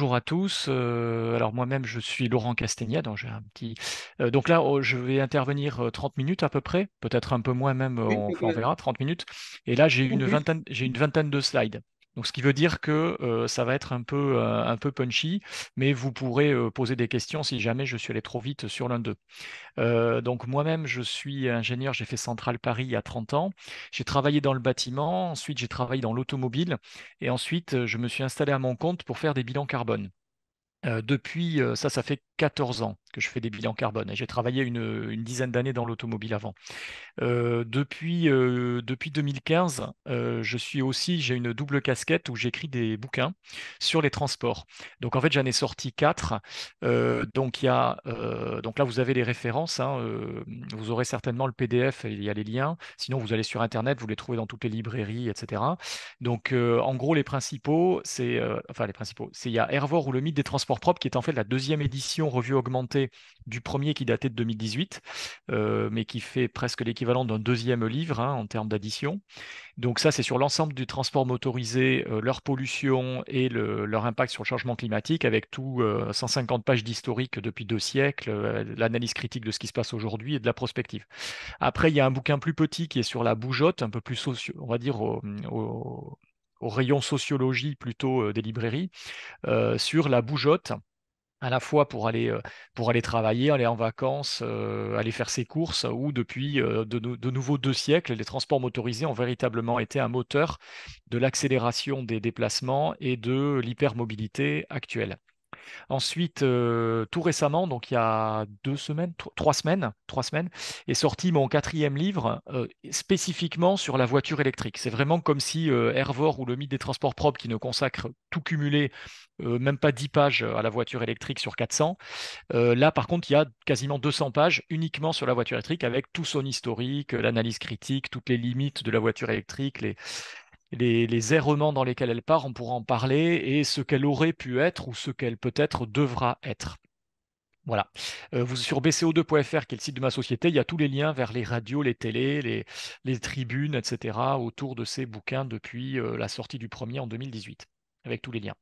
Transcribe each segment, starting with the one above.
bonjour à tous. Euh, alors moi-même, je suis Laurent Castagna, donc j'ai un petit. Euh, donc là, oh, je vais intervenir 30 euh, minutes à peu près, peut-être un peu moins même, on, on verra, 30 minutes. Et là, j'ai une vingtaine, j'ai une vingtaine de slides ce qui veut dire que ça va être un peu, un peu punchy, mais vous pourrez poser des questions si jamais je suis allé trop vite sur l'un d'eux. donc, moi-même, je suis ingénieur, j'ai fait Centrale Paris il y a 30 ans. J'ai travaillé dans le bâtiment, ensuite, j'ai travaillé dans l'automobile, et ensuite, je me suis installé à mon compte pour faire des bilans carbone. depuis, ça, ça fait 14 ans que je fais des bilans carbone. J'ai travaillé une, dizaine d'années dans l'automobile avant. Euh, depuis, euh, depuis 2015, euh, je suis aussi, j'ai une double casquette où j'écris des bouquins sur les transports. Donc en fait, j'en ai sorti quatre. donc il y a, donc là vous avez les références. Hein, vous aurez certainement le PDF il y a les liens. Sinon, vous allez sur internet, vous les trouvez dans toutes les librairies, etc. Donc en gros, les principaux, c'est enfin les principaux, c'est il y a Hervor ou le mythe des transports propres qui est en fait la deuxième édition revue augmentée du premier qui datait de 2018, euh, mais qui fait presque l'équivalent d'un deuxième livre hein, en termes d'addition. Donc ça, c'est sur l'ensemble du transport motorisé, euh, leur pollution et leur impact sur le changement climatique, avec tout 150 euh, pages d'historique depuis deux siècles, l'analyse critique de ce qui se passe aujourd'hui et de la prospective. Après, il y a un bouquin plus petit qui est sur la bougeotte, un peu plus, socio, on va dire, au, rayon sociologie plutôt des librairies, sur la bougeotte à la fois pour aller, euh, pour aller travailler, aller en vacances, euh, aller faire ses courses, où depuis euh, de, de, nouveau deux siècles, les transports motorisés ont véritablement été un moteur de l'accélération des déplacements et de l'hypermobilité actuelle. Ensuite, euh, tout récemment, donc il y a deux semaines, trois semaines, semaines, est sorti mon quatrième livre euh, spécifiquement sur la voiture électrique. C'est vraiment comme si euh, Hervor ou le mythe des transports propres, qui ne consacre tout cumulé, même pas dix pages à la voiture électrique sur 400, là par contre, il y a quasiment 200 pages uniquement sur la voiture électrique avec tout son historique, l'analyse critique, toutes les limites de la voiture électrique, les, les, errements dans lesquels elle part, on pourra en parler, et ce qu'elle aurait pu être ou ce qu'elle peut-être devra être. Voilà. Euh, vous, sur bco2.fr, qui est le site de ma société, il y a tous les liens vers les radios, les télés, les, tribunes, etc., autour de ces bouquins depuis euh, la sortie du premier en 2018, avec tous les liens.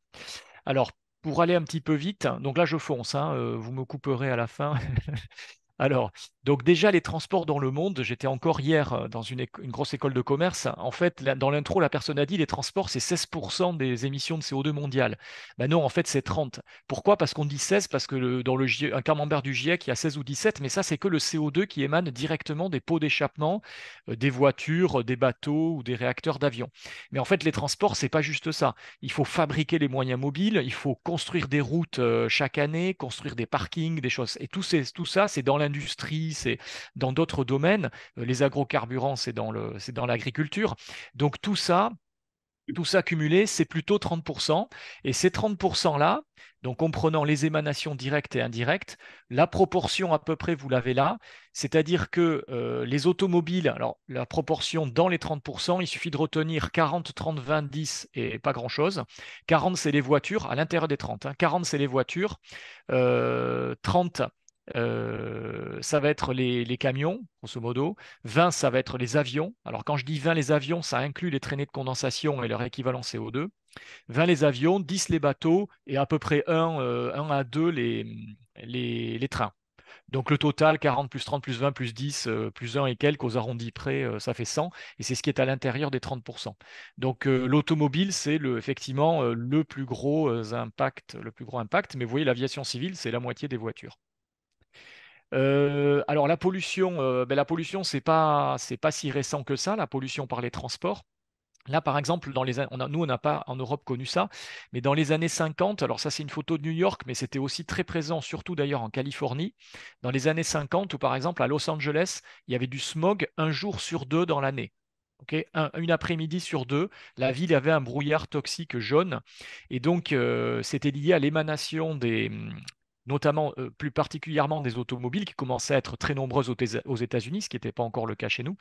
Alors, pour aller un petit peu vite, donc là je fonce, hein, euh, vous me couperez à la fin Alors, donc déjà les transports dans le monde, j'étais encore hier euh, dans une, grosse école de commerce. En fait, dans l'intro, la personne a dit les transports, c'est 16% des émissions de CO2 mondiales. Ben non, en fait, c'est 30. Pourquoi Parce qu'on dit 16, parce que dans le un camembert du GIEC, il y a 16 ou 17, mais ça, c'est que le CO2 qui émane directement des pots d'échappement, euh, des voitures, des bateaux ou des réacteurs d'avions. Mais en fait, les transports, c'est pas juste ça. Il faut fabriquer les moyens mobiles, il faut construire des routes euh, chaque année, construire des parkings, des choses. Et tout, tout ça, c'est dans l'intro industrie, c'est dans d'autres domaines. Euh, les agrocarburants, c'est dans l'agriculture. Donc tout ça, tout ça cumulé, c'est plutôt 30%. Et ces 30%-là, donc comprenant les émanations directes et indirectes, la proportion à peu près, vous l'avez là, c'est-à-dire que euh, les automobiles, alors la proportion dans les 30%, il suffit de retenir 40, 30, 20, 10 et pas grand-chose. 40, c'est les voitures, à l'intérieur des 30. 40, hein. c'est les voitures. 30, euh, euh, ça va être les, camions, grosso modo. 20, ça va être les avions. Alors quand je dis 20 les avions, ça inclut les traînées de condensation et leur équivalent CO2. 20 les avions, 10 les bateaux et à peu près 1, euh, à 2 les, trains. Donc le total, 40 plus 30 plus 20 plus 10 euh, plus 1 et quelques, aux arrondis près, ça fait 100. Et c'est ce qui est à l'intérieur des 30%. Donc l'automobile, c'est effectivement le plus, gros, impact, le plus gros impact. Mais vous voyez, l'aviation civile, c'est la moitié des voitures. Euh, alors la pollution, euh, ben, la pollution, c'est pas c'est pas si récent que ça, la pollution par les transports. Là, par exemple, dans les, on nous, on n'a pas en Europe connu ça, mais dans les années 50, alors ça c'est une photo de New York, mais c'était aussi très présent, surtout d'ailleurs en Californie, dans les années 50, ou par exemple à Los Angeles, il y avait du smog un jour sur deux dans l'année. un, une après-midi sur deux, la ville avait un brouillard toxique jaune. Et donc, euh, c'était lié à l'émanation des, notamment euh, plus particulièrement des automobiles qui commençaient à être très nombreuses aux, États-Unis, ce qui n'était pas encore le cas chez nous,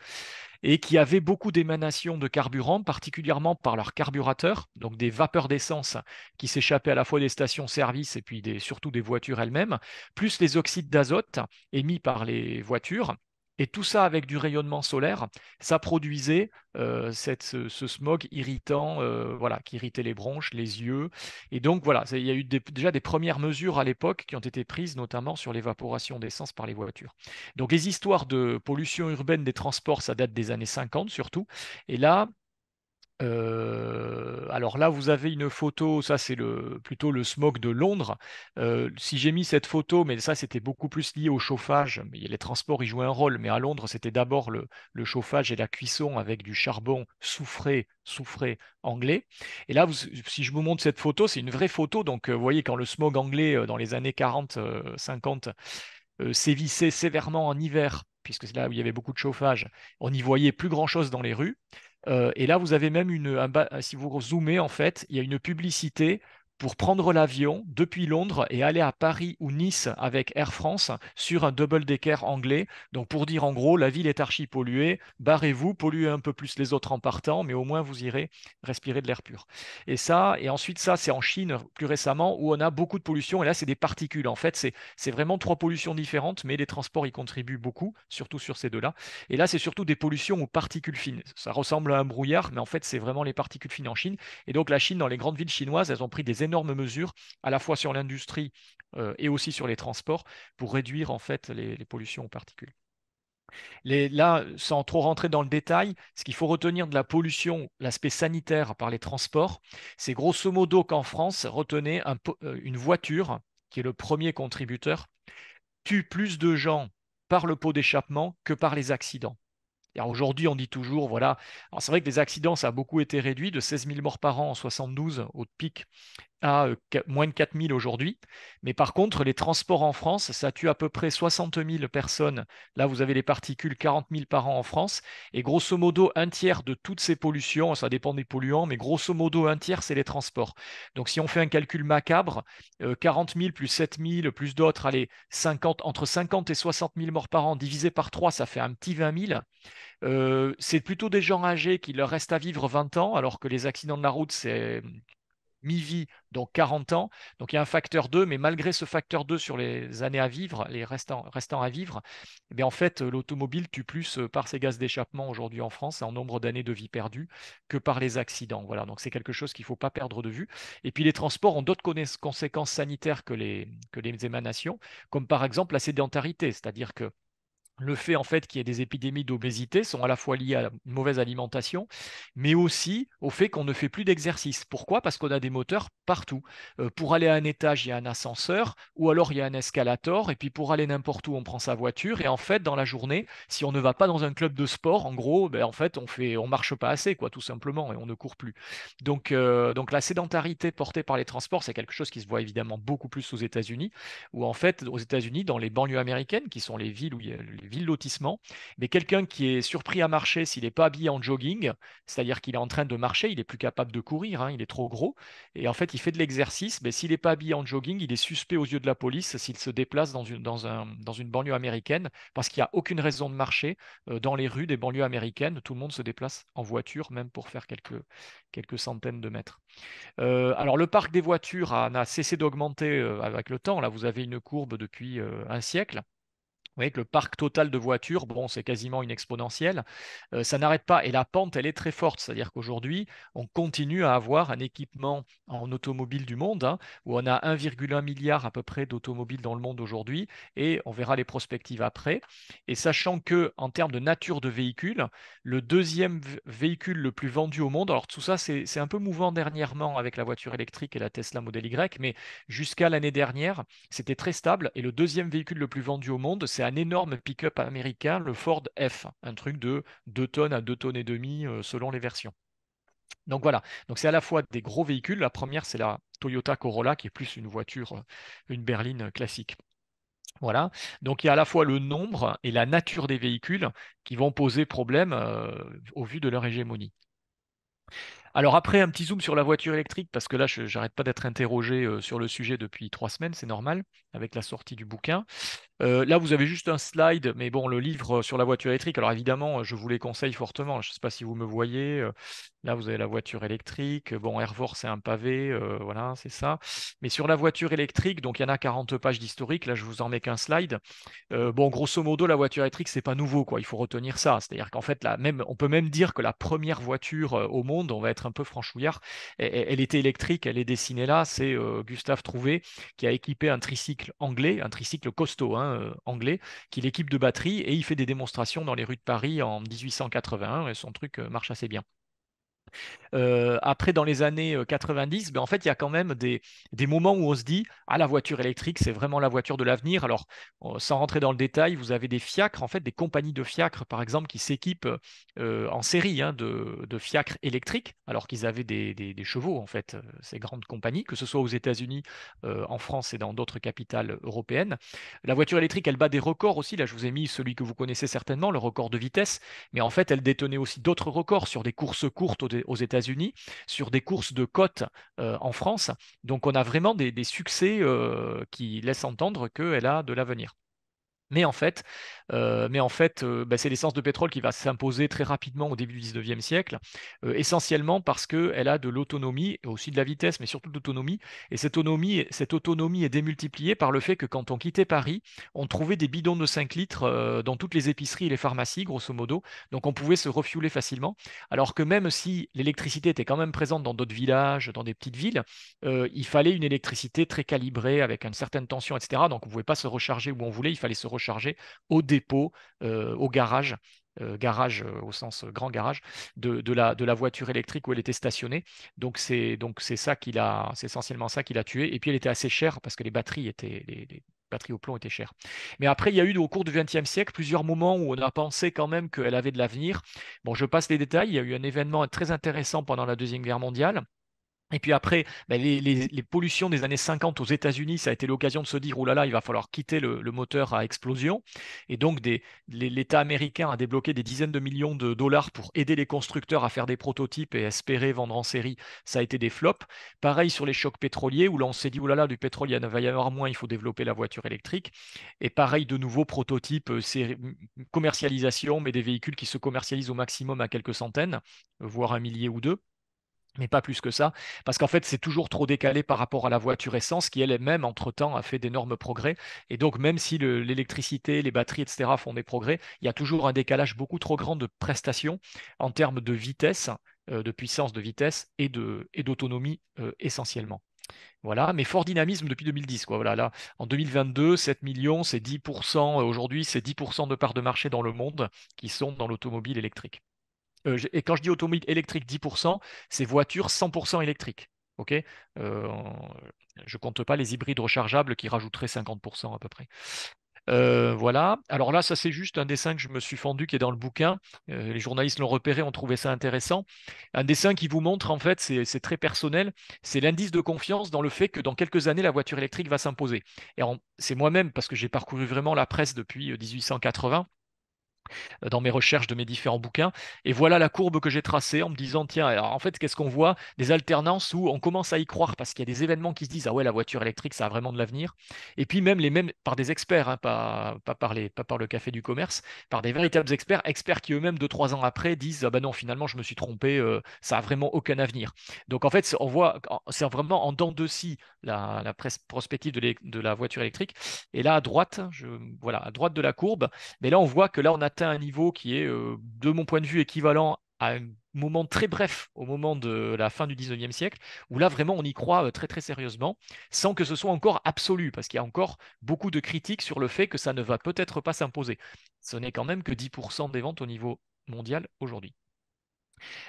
et qui avaient beaucoup d'émanations de carburant, particulièrement par leurs carburateurs, donc des vapeurs d'essence qui s'échappaient à la fois des stations-service et puis surtout des voitures elles-mêmes, plus les oxydes d'azote émis par les voitures et tout ça avec du rayonnement solaire, ça produisait euh, cette, ce, smog irritant, euh, voilà, qui irritait les bronches, les yeux. Et donc voilà, il y a eu déjà des premières mesures à l'époque qui ont été prises, notamment sur l'évaporation d'essence par les voitures. Donc les histoires de pollution urbaine des transports, ça date des années 50 surtout. Et là, euh, alors là, vous avez une photo, ça c'est le, plutôt le smog de Londres. Euh, si j'ai mis cette photo, mais ça c'était beaucoup plus lié au chauffage, mais les transports y jouaient un rôle, mais à Londres c'était d'abord le, chauffage et la cuisson avec du charbon soufré, soufré anglais. Et là, si je vous montre cette photo, c'est une vraie photo, donc euh, vous voyez quand le smog anglais dans les années 40-50 sévissait sévèrement en hiver, puisque c'est là où il y avait beaucoup de chauffage, on n'y voyait plus grand-chose dans les rues. Euh, et là, vous avez même une, si vous zoomez en fait, il y a une publicité pour prendre l'avion depuis Londres et aller à Paris ou Nice avec Air France sur un double-decker anglais. Donc pour dire en gros, la ville est archi polluée, barrez-vous, polluez un peu plus les autres en partant, mais au moins vous irez respirer de l'air pur. Et ça, et ensuite ça, c'est en Chine plus récemment où on a beaucoup de pollution. Et là, c'est des particules. En fait, c'est vraiment trois pollutions différentes, mais les transports y contribuent beaucoup, surtout sur ces deux-là. Et là, c'est surtout des pollutions aux particules fines. Ça ressemble à un brouillard, mais en fait, c'est vraiment les particules fines en Chine. Et donc la Chine, dans les grandes villes chinoises, elles ont pris des énormes mesures, à la fois sur l'industrie euh, et aussi sur les transports, pour réduire en fait les, pollutions aux particules. Les, là, sans trop rentrer dans le détail, ce qu'il faut retenir de la pollution, l'aspect sanitaire par les transports, c'est grosso modo qu'en France, retenez un, euh, une voiture, qui est le premier contributeur, tue plus de gens par le pot d'échappement que par les accidents. Aujourd'hui, on dit toujours, voilà, c'est vrai que les accidents, ça a beaucoup été réduit, de 16 000 morts par an en 72 au pic à euh, moins de 4 000 aujourd'hui. Mais par contre, les transports en France, ça tue à peu près 60 000 personnes. Là, vous avez les particules, 40 000 par an en France. Et grosso modo, un tiers de toutes ces pollutions, ça dépend des polluants, mais grosso modo, un tiers, c'est les transports. Donc si on fait un calcul macabre, 40 euh, 000 plus 7 000 plus d'autres, allez, 50, entre 50 et 60 000 morts par an divisé par 3, ça fait un petit 20 000. Euh, c'est plutôt des gens âgés qui leur restent à vivre 20 ans, alors que les accidents de la route, c'est mi-vie, donc 40 ans. Donc il y a un facteur 2, mais malgré ce facteur 2 sur les années à vivre, les restants, à vivre, eh en fait, euh, l'automobile tue plus euh, par ses gaz d'échappement aujourd'hui en France, en nombre d'années de vie perdues, que par les accidents. Voilà, donc c'est quelque chose qu'il ne faut pas perdre de vue. Et puis les transports ont d'autres conséquences sanitaires que les, que les émanations, comme par exemple la sédentarité, c'est-à-dire que le fait en fait qu'il y ait des épidémies d'obésité sont à la fois liées à une mauvaise alimentation, mais aussi au fait qu'on ne fait plus d'exercice. Pourquoi Parce qu'on a des moteurs partout. Euh, pour aller à un étage, il y a un ascenseur, ou alors il y a un escalator, et puis pour aller n'importe où, on prend sa voiture. Et en fait, dans la journée, si on ne va pas dans un club de sport, en gros, ben, en fait, on fait, on marche pas assez, quoi, tout simplement, et on ne court plus. Donc, euh, donc la sédentarité portée par les transports, c'est quelque chose qui se voit évidemment beaucoup plus aux États-Unis, où en fait, aux États-Unis, dans les banlieues américaines, qui sont les villes où il y a ville lotissement. Mais quelqu'un qui est surpris à marcher s'il n'est pas habillé en jogging, c'est-à-dire qu'il est en train de marcher, il n'est plus capable de courir, hein, il est trop gros. Et en fait, il fait de l'exercice, mais s'il n'est pas habillé en jogging, il est suspect aux yeux de la police s'il se déplace dans une, dans une banlieue américaine, parce qu'il n'y a aucune raison de marcher euh, dans les rues des banlieues américaines. Tout le monde se déplace en voiture, même pour faire quelques, quelques centaines de mètres. Euh, alors, le parc des voitures a, a cessé d'augmenter euh, avec le temps. Là, vous avez une courbe depuis un siècle. Vous voyez que le parc total de voitures, bon, c'est quasiment une exponentielle. Euh, ça n'arrête pas. Et la pente, elle est très forte. C'est-à-dire qu'aujourd'hui, on continue à avoir un équipement en automobile du monde, hein, où on a 1,1 milliard à peu près d'automobiles dans le monde aujourd'hui. Et on verra les prospectives après. Et sachant que, en termes de nature de véhicule, le deuxième véhicule le plus vendu au monde, alors tout ça, c'est un peu mouvant dernièrement avec la voiture électrique et la Tesla Model Y, mais jusqu'à l'année dernière, c'était très stable. Et le deuxième véhicule le plus vendu au monde, c'est un énorme pick-up américain, le Ford F, un truc de 2 tonnes à 2 tonnes et demi euh, selon les versions. Donc voilà, donc c'est à la fois des gros véhicules. La première, c'est la Toyota Corolla, qui est plus une voiture, euh, une berline euh, classique. Voilà, donc il y a à la fois le nombre et la nature des véhicules qui vont poser problème au vu de leur hégémonie. Alors après, un petit zoom sur la voiture électrique, parce que là, je n'arrête pas d'être interrogé euh, sur le sujet depuis trois semaines, c'est normal, avec la sortie du bouquin. Euh, là, vous avez juste un slide, mais bon, le livre euh, sur la voiture électrique, alors évidemment, je vous les conseille fortement. Je ne sais pas si vous me voyez. là, vous avez la voiture électrique. Bon, Force c'est un pavé, voilà, c'est ça. Mais sur la voiture électrique, donc il y en a 40 pages d'historique. Là, je vous en mets qu'un slide. bon, grosso modo, la voiture électrique, ce n'est pas nouveau, quoi. Il faut retenir ça. C'est-à-dire qu'en fait, là, même, on peut même dire que la première voiture au monde, on va être un peu franchouillard. Elle, était électrique, elle est dessinée là. C'est euh, Gustave Trouvé qui a équipé un tricycle anglais, un tricycle costaud hein, euh, anglais, qui l'équipe de batterie et il fait des démonstrations dans les rues de Paris en 1881. Et son truc euh, marche assez bien. Euh, après, dans les années 90, euh, ben, en fait, il y a quand même des, des, moments où on se dit Ah, la voiture électrique, c'est vraiment la voiture de l'avenir. Alors, oh, sans rentrer dans le détail, vous avez des fiacres, en fait, des compagnies de fiacres, par exemple, qui s'équipent euh, en série hein, de, de, fiacres électriques, alors qu'ils avaient des, des, chevaux, en fait, ces grandes compagnies, que ce soit aux États-Unis, en France et dans d'autres capitales européennes. La voiture électrique, elle bat des records aussi. Là, je vous ai mis celui que vous connaissez certainement, le record de vitesse, mais en fait, elle détenait aussi d'autres records sur des courses courtes au aux États-Unis, sur des courses de côte euh, en France. Donc on a vraiment des, succès euh, qui laissent entendre qu'elle a de l'avenir. Mais en fait, euh, mais en fait, euh, bah, c'est l'essence de pétrole qui va s'imposer très rapidement au début du 19e siècle, euh, essentiellement parce qu'elle a de l'autonomie, aussi de la vitesse, mais surtout de l'autonomie. Et cette autonomie, cette autonomie est démultipliée par le fait que quand on quittait Paris, on trouvait des bidons de 5 litres dans toutes les épiceries et les pharmacies, grosso modo. Donc on pouvait se refueler facilement. Alors que même si l'électricité était quand même présente dans d'autres villages, dans des petites villes, il fallait une électricité très calibrée, avec une certaine tension, etc. Donc on ne pouvait pas se recharger où on voulait, il fallait se recharger au début euh, au garage. Euh, garage euh, au sens grand garage de, la, voiture électrique où elle était stationnée. Donc c'est donc c'est ça qu'il a, c'est essentiellement ça qu'il a tué. Et puis elle était assez chère parce que les batteries étaient les, batteries au plomb étaient chères. Mais après, il y a eu au cours du XXe siècle plusieurs moments où on a pensé quand même qu'elle avait de l'avenir. Bon, je passe les détails. Il y a eu un événement très intéressant pendant la Deuxième Guerre mondiale et puis après, bah, les, pollutions des années 50 aux États-Unis, ça a été l'occasion de se dire, oulala, il va falloir quitter le, moteur à explosion. Et donc, l'État américain a débloqué des dizaines de millions de dollars pour aider les constructeurs à faire des prototypes et espérer vendre en série. Ça a été des flops. Pareil sur les chocs pétroliers, où là, on s'est dit, oulala, du pétrole, il y en va y avoir moins, il faut développer la voiture électrique. Et pareil, de nouveaux prototypes, euh, commercialisation, mais des véhicules qui se commercialisent au maximum à quelques centaines, voire un millier ou deux mais pas plus que ça, parce qu'en fait, c'est toujours trop décalé par rapport à la voiture essence, qui elle-même, entre-temps, a fait d'énormes progrès. Et donc, même si l'électricité, les batteries, etc., font des progrès, il y a toujours un décalage beaucoup trop grand de prestations en termes de vitesse, euh, de puissance de vitesse et d'autonomie et euh, essentiellement. Voilà, mais fort dynamisme depuis 2010. Quoi. Voilà, là, en 2022, 7 millions, c'est 10%, euh, aujourd'hui, c'est 10% de parts de marché dans le monde qui sont dans l'automobile électrique. Euh, et quand je dis automobile électrique 10%, c'est voiture 100% électrique. Ok, ne euh, je compte pas les hybrides rechargeables qui rajouteraient 50% à peu près. Euh, voilà. Alors là, ça c'est juste un dessin que je me suis fendu qui est dans le bouquin. les journalistes l'ont repéré, ont trouvé ça intéressant. Un dessin qui vous montre, en fait, c'est très personnel, c'est l'indice de confiance dans le fait que dans quelques années, la voiture électrique va s'imposer. Et c'est moi-même, parce que j'ai parcouru vraiment la presse depuis 1880. Euh, dans mes recherches de mes différents bouquins. Et voilà la courbe que j'ai tracée en me disant, tiens, alors en fait, qu'est-ce qu'on voit Des alternances où on commence à y croire parce qu'il y a des événements qui se disent, ah ouais, la voiture électrique, ça a vraiment de l'avenir. Et puis même les mêmes, par des experts, hein, pas, pas, par pas par le café du commerce, par des véritables experts, experts qui eux-mêmes, deux, trois ans après, disent, ah ben non, finalement, je me suis trompé, euh, ça a vraiment aucun avenir. Donc en fait, on voit, c'est vraiment en dents de scie la, la prospective de, de, la voiture électrique. Et là, à droite, je, voilà, à droite de la courbe, mais là, on voit que là, on a un niveau qui est, euh, de mon point de vue, équivalent à un moment très bref au moment de la fin du 19e siècle, où là vraiment on y croit euh, très très sérieusement, sans que ce soit encore absolu, parce qu'il y a encore beaucoup de critiques sur le fait que ça ne va peut-être pas s'imposer. Ce n'est quand même que 10% des ventes au niveau mondial aujourd'hui.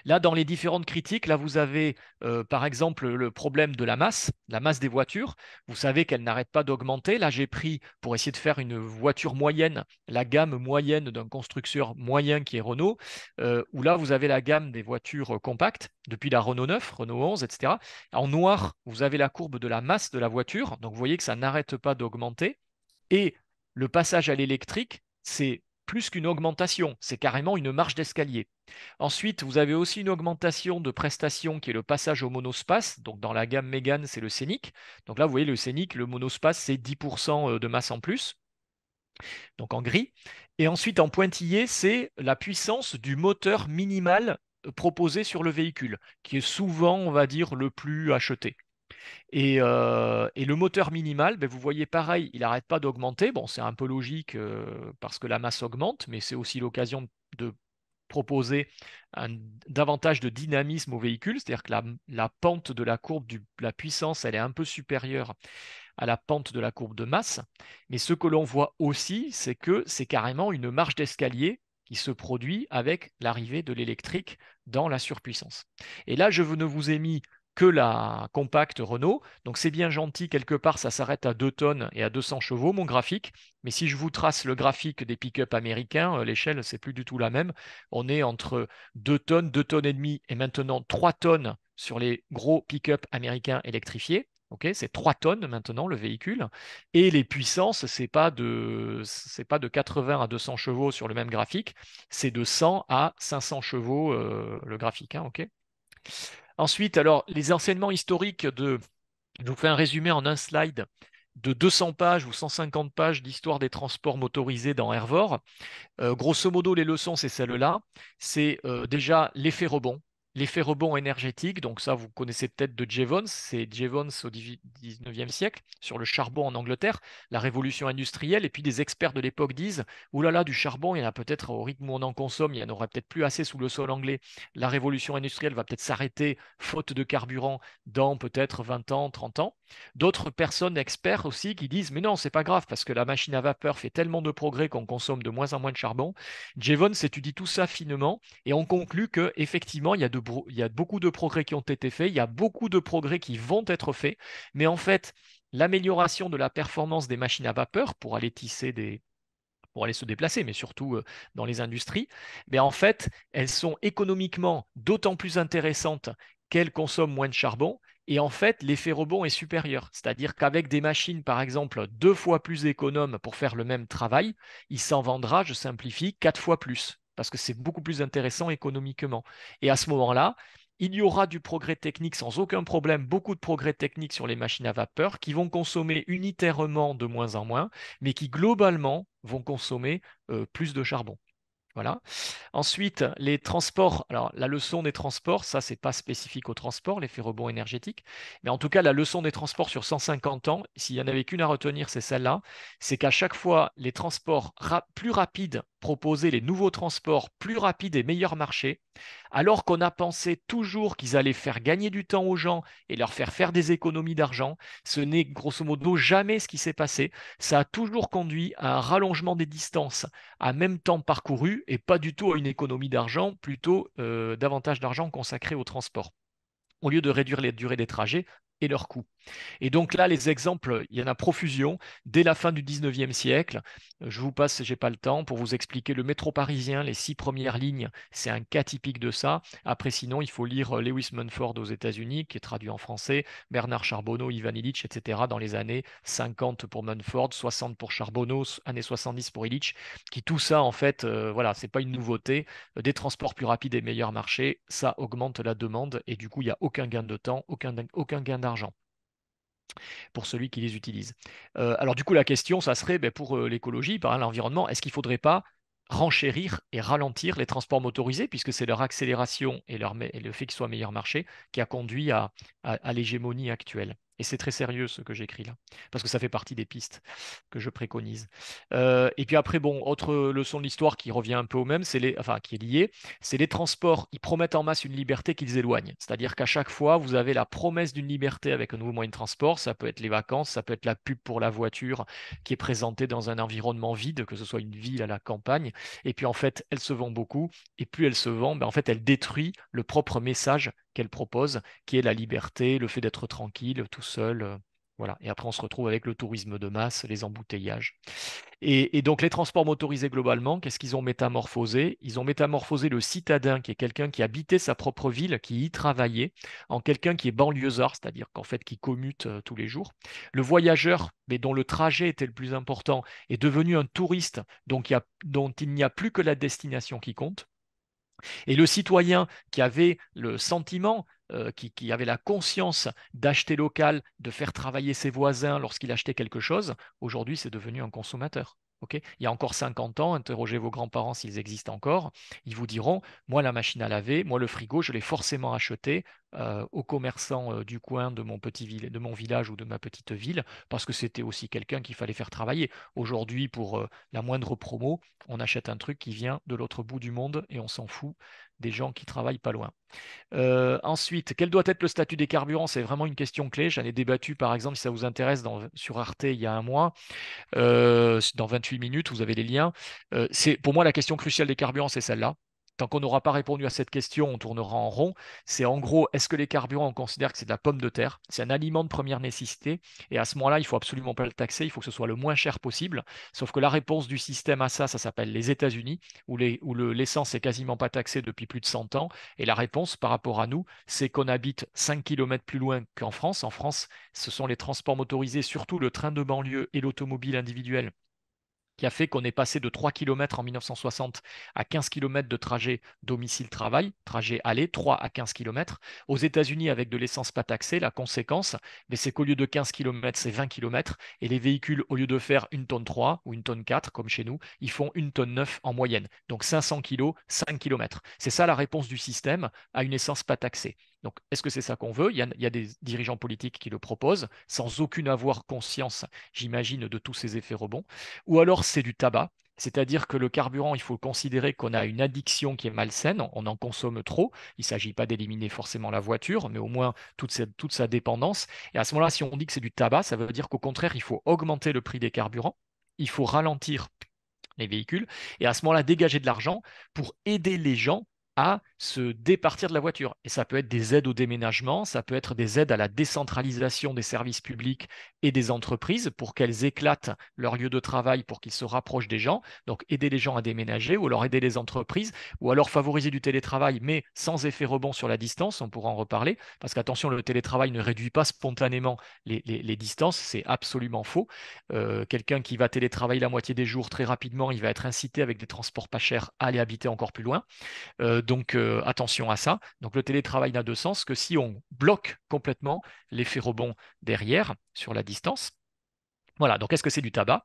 Là, dans les différentes critiques, là, vous avez euh, par exemple le problème de la masse, la masse des voitures. Vous savez qu'elle n'arrête pas d'augmenter. Là, j'ai pris, pour essayer de faire une voiture moyenne, la gamme moyenne d'un constructeur moyen qui est Renault, euh, où là, vous avez la gamme des voitures euh, compactes, depuis la Renault 9, Renault 11, etc. En noir, vous avez la courbe de la masse de la voiture. Donc, vous voyez que ça n'arrête pas d'augmenter. Et le passage à l'électrique, c'est plus qu'une augmentation, c'est carrément une marche d'escalier. Ensuite, vous avez aussi une augmentation de prestation qui est le passage au monospace. Donc dans la gamme Mégane, c'est le Scénic. Donc là, vous voyez le Scénic, le monospace, c'est 10% euh, de masse en plus. Donc en gris. Et ensuite en pointillé, c'est la puissance du moteur minimal euh, proposé sur le véhicule, qui est souvent, on va dire, le plus acheté. Et, euh, le moteur minimal, ben, vous voyez pareil, il n'arrête pas d'augmenter. Bon, c'est un peu logique parce que la masse augmente, mais c'est aussi l'occasion de proposer davantage de dynamisme au véhicule, c'est-à-dire que la, pente de la courbe de la puissance, elle est un peu supérieure à la pente de la courbe de masse. Mais ce que l'on voit aussi, c'est que c'est carrément une marche d'escalier qui se produit avec l'arrivée de l'électrique dans la surpuissance. Et là, je ne vous ai mis que la compacte Renault. Donc c'est bien gentil, quelque part ça s'arrête à 2 tonnes et à 200 chevaux, mon graphique. Mais si je vous trace le graphique des pick-up américains, euh, l'échelle, c'est plus du tout la même. On est entre 2 tonnes, 2 tonnes et demie et maintenant 3 tonnes sur les gros pick-up américains électrifiés. ok, c'est 3 tonnes maintenant le véhicule. Et les puissances, c'est pas, de, pas de 80 à 200 chevaux sur le même graphique, c'est de 100 à 500 chevaux euh, le graphique. Hein, ok Ensuite, alors, les enseignements historiques de. Je vous fais un résumé en un slide de 200 pages ou 150 pages d'histoire des transports motorisés dans Hervor. Euh, grosso modo, les leçons, c'est celle-là. C'est euh, déjà l'effet rebond. L'effet rebond énergétique, donc ça vous connaissez peut-être de Jevons, c'est Jevons au 19e siècle, sur le charbon en Angleterre, la révolution industrielle, et puis des experts de l'époque disent oulala, du charbon, il y en a peut-être au rythme où on en consomme, il n'y en aurait peut-être plus assez sous le sol anglais. La révolution industrielle va peut-être s'arrêter, faute de carburant, dans peut-être 20 ans, 30 ans. D'autres personnes experts aussi qui disent mais non, c'est pas grave parce que la machine à vapeur fait tellement de progrès qu'on consomme de moins en moins de charbon. Jevon s'étudie tout ça finement et on conclut que effectivement il y, a de, il y a beaucoup de progrès qui ont été faits, il y a beaucoup de progrès qui vont être faits, mais en fait l'amélioration de la performance des machines à vapeur pour aller tisser des, pour aller se déplacer, mais surtout euh, dans les industries, mais en fait, elles sont économiquement d'autant plus intéressantes qu'elle consomme moins de charbon. Et en fait, l'effet rebond est supérieur. C'est-à-dire qu'avec des machines, par exemple, deux fois plus économes pour faire le même travail, il s'en vendra, je simplifie, quatre fois plus, parce que c'est beaucoup plus intéressant économiquement. Et à ce moment-là, il y aura du progrès technique sans aucun problème, beaucoup de progrès technique sur les machines à vapeur qui vont consommer unitairement de moins en moins, mais qui globalement vont consommer euh, plus de charbon. Voilà. Ensuite, les transports. Alors, la leçon des transports, ça, c'est pas spécifique aux transports, l'effet rebond énergétique. Mais en tout cas, la leçon des transports sur 150 ans, s'il n'y en avait qu'une à retenir, c'est celle-là. C'est qu'à chaque fois, les transports plus rapides proposaient les nouveaux transports plus rapides et meilleurs marchés, alors qu'on a pensé toujours qu'ils allaient faire gagner du temps aux gens et leur faire faire des économies d'argent. Ce n'est grosso modo jamais ce qui s'est passé. Ça a toujours conduit à un rallongement des distances à même temps parcouru et pas du tout à une économie d'argent, plutôt euh, davantage d'argent consacré au transport. Au lieu de réduire les durées des trajets, et leurs coûts. Et donc là, les exemples, il y en a profusion. Dès la fin du 19e siècle, je vous passe, j'ai pas le temps, pour vous expliquer le métro parisien, les six premières lignes, c'est un cas typique de ça. Après, sinon, il faut lire euh, Lewis Munford aux États-Unis, qui est traduit en français, Bernard Charbonneau, Ivan Illich, etc., dans les années 50 pour Munford, 60 pour Charbonneau, années 70 pour Illich, qui tout ça, en fait, euh, voilà, c'est pas une nouveauté. Euh, des transports plus rapides et meilleurs marchés, ça augmente la demande, et du coup, il n'y a aucun gain de temps, aucun, aucun gain d'argent pour celui qui les utilise. Euh, alors du coup, la question, ça serait ben, pour euh, l'écologie, par l'environnement, est-ce qu'il ne faudrait pas renchérir et ralentir les transports motorisés, puisque c'est leur accélération et, leur, le fait qu'ils soient meilleur marché qui a conduit à l'hégémonie actuelle et c'est très sérieux ce que j'écris là, parce que ça fait partie des pistes que je préconise. Euh, et puis après, bon, autre leçon de l'histoire qui revient un peu au même, c'est les, enfin qui est liée, c'est les transports. Ils promettent en masse une liberté qu'ils éloignent. C'est-à-dire qu'à chaque fois, vous avez la promesse d'une liberté avec un nouveau moyen de transport. Ça peut être les vacances, ça peut être la pub pour la voiture qui est présentée dans un environnement vide, que ce soit une ville à la campagne. Et puis en fait, elle se vend beaucoup. Et plus elle se vend, ben, en fait, elle détruit le propre message qu'elle propose, qui est la liberté, le fait d'être tranquille, tout seul. Euh, voilà. Et après, on se retrouve avec le tourisme de masse, les embouteillages. Et, donc, les transports motorisés globalement, qu'est-ce qu'ils ont métamorphosé Ils ont métamorphosé le citadin, qui est quelqu'un qui habitait sa propre ville, qui y travaillait, en quelqu'un qui est banlieusard, c'est-à-dire qu'en fait, qui commute euh, tous les jours. Le voyageur, mais dont le trajet était le plus important, est devenu un touriste, donc dont il n'y a plus que la destination qui compte. Et le citoyen qui avait le sentiment, euh, qui, avait la conscience d'acheter local, de faire travailler ses voisins lorsqu'il achetait quelque chose, aujourd'hui c'est devenu un consommateur il y a encore 50 ans, interrogez vos grands-parents s'ils existent encore, ils vous diront, moi la machine à laver, moi le frigo, je l'ai forcément acheté euh, aux commerçants euh, du coin de mon, ville, de mon village ou de ma petite ville, parce que c'était aussi quelqu'un qu'il fallait faire travailler. Aujourd'hui, pour euh, la moindre promo, on achète un truc qui vient de l'autre bout du monde et on s'en fout des gens qui travaillent pas loin. Euh, ensuite, quel doit être le statut des carburants C'est vraiment une question clé. J'en ai débattu, par exemple, si ça vous intéresse, sur Arte il y a un mois. Euh, dans 28 minutes, vous avez les liens. Euh, c'est pour moi, la question cruciale des carburants, c'est celle-là tant qu'on n'aura pas répondu à cette question, on tournera en rond. C'est en gros, est-ce que les carburants, on considère que c'est de la pomme de terre C'est un aliment de première nécessité. Et à ce moment-là, il faut absolument pas le taxer. Il faut que ce soit le moins cher possible. Sauf que la réponse du système à ça, ça s'appelle les États-Unis, où, le, l'essence est quasiment pas taxée depuis plus de 100 ans. Et la réponse par rapport à nous, c'est qu'on habite 5 km plus loin qu'en France. En France, ce sont les transports motorisés, surtout le train de banlieue et l'automobile individuelle qui a fait qu'on est passé de 3 km en 1960 à 15 km de trajet domicile-travail, trajet aller, 3 à 15 km. Aux États-Unis, avec de l'essence pas taxée, la conséquence, c'est qu'au lieu de 15 km, c'est 20 km. Et les véhicules, au lieu de faire une tonne 3 ou une tonne 4, comme chez nous, ils font une tonne 9 en moyenne. Donc 500 kg, 5 km. C'est ça la réponse du système à une essence pas taxée. Donc, est-ce que c'est ça qu'on veut il y, a, des dirigeants politiques qui le proposent, sans aucune avoir conscience, j'imagine, de tous ces effets rebonds. Ou alors, c'est du tabac, c'est-à-dire que le carburant, il faut considérer qu'on a une addiction qui est malsaine, on en consomme trop. Il ne s'agit pas d'éliminer forcément la voiture, mais au moins toute toute sa dépendance. Et à ce moment-là, si on dit que c'est du tabac, ça veut dire qu'au contraire, il faut augmenter le prix des carburants, il faut ralentir les véhicules, et à ce moment-là, dégager de l'argent pour aider les gens à se départir de la voiture. Et ça peut être des aides au déménagement, ça peut être des aides à la décentralisation des services publics et des entreprises pour qu'elles éclatent leur lieu de travail, pour qu'ils se rapprochent des gens. Donc aider les gens à déménager ou alors aider les entreprises ou alors favoriser du télétravail mais sans effet rebond sur la distance, on pourra en reparler parce qu'attention, le télétravail ne réduit pas spontanément les, les, distances, c'est absolument faux. Euh, quelqu'un qui va télétravailler la moitié des jours très rapidement, il va être incité avec des transports pas chers à aller habiter encore plus loin. Euh, donc euh, attention à ça. Donc le télétravail n'a de sens que si on bloque complètement l'effet rebond derrière sur la distance. Voilà, donc quest ce que c'est du tabac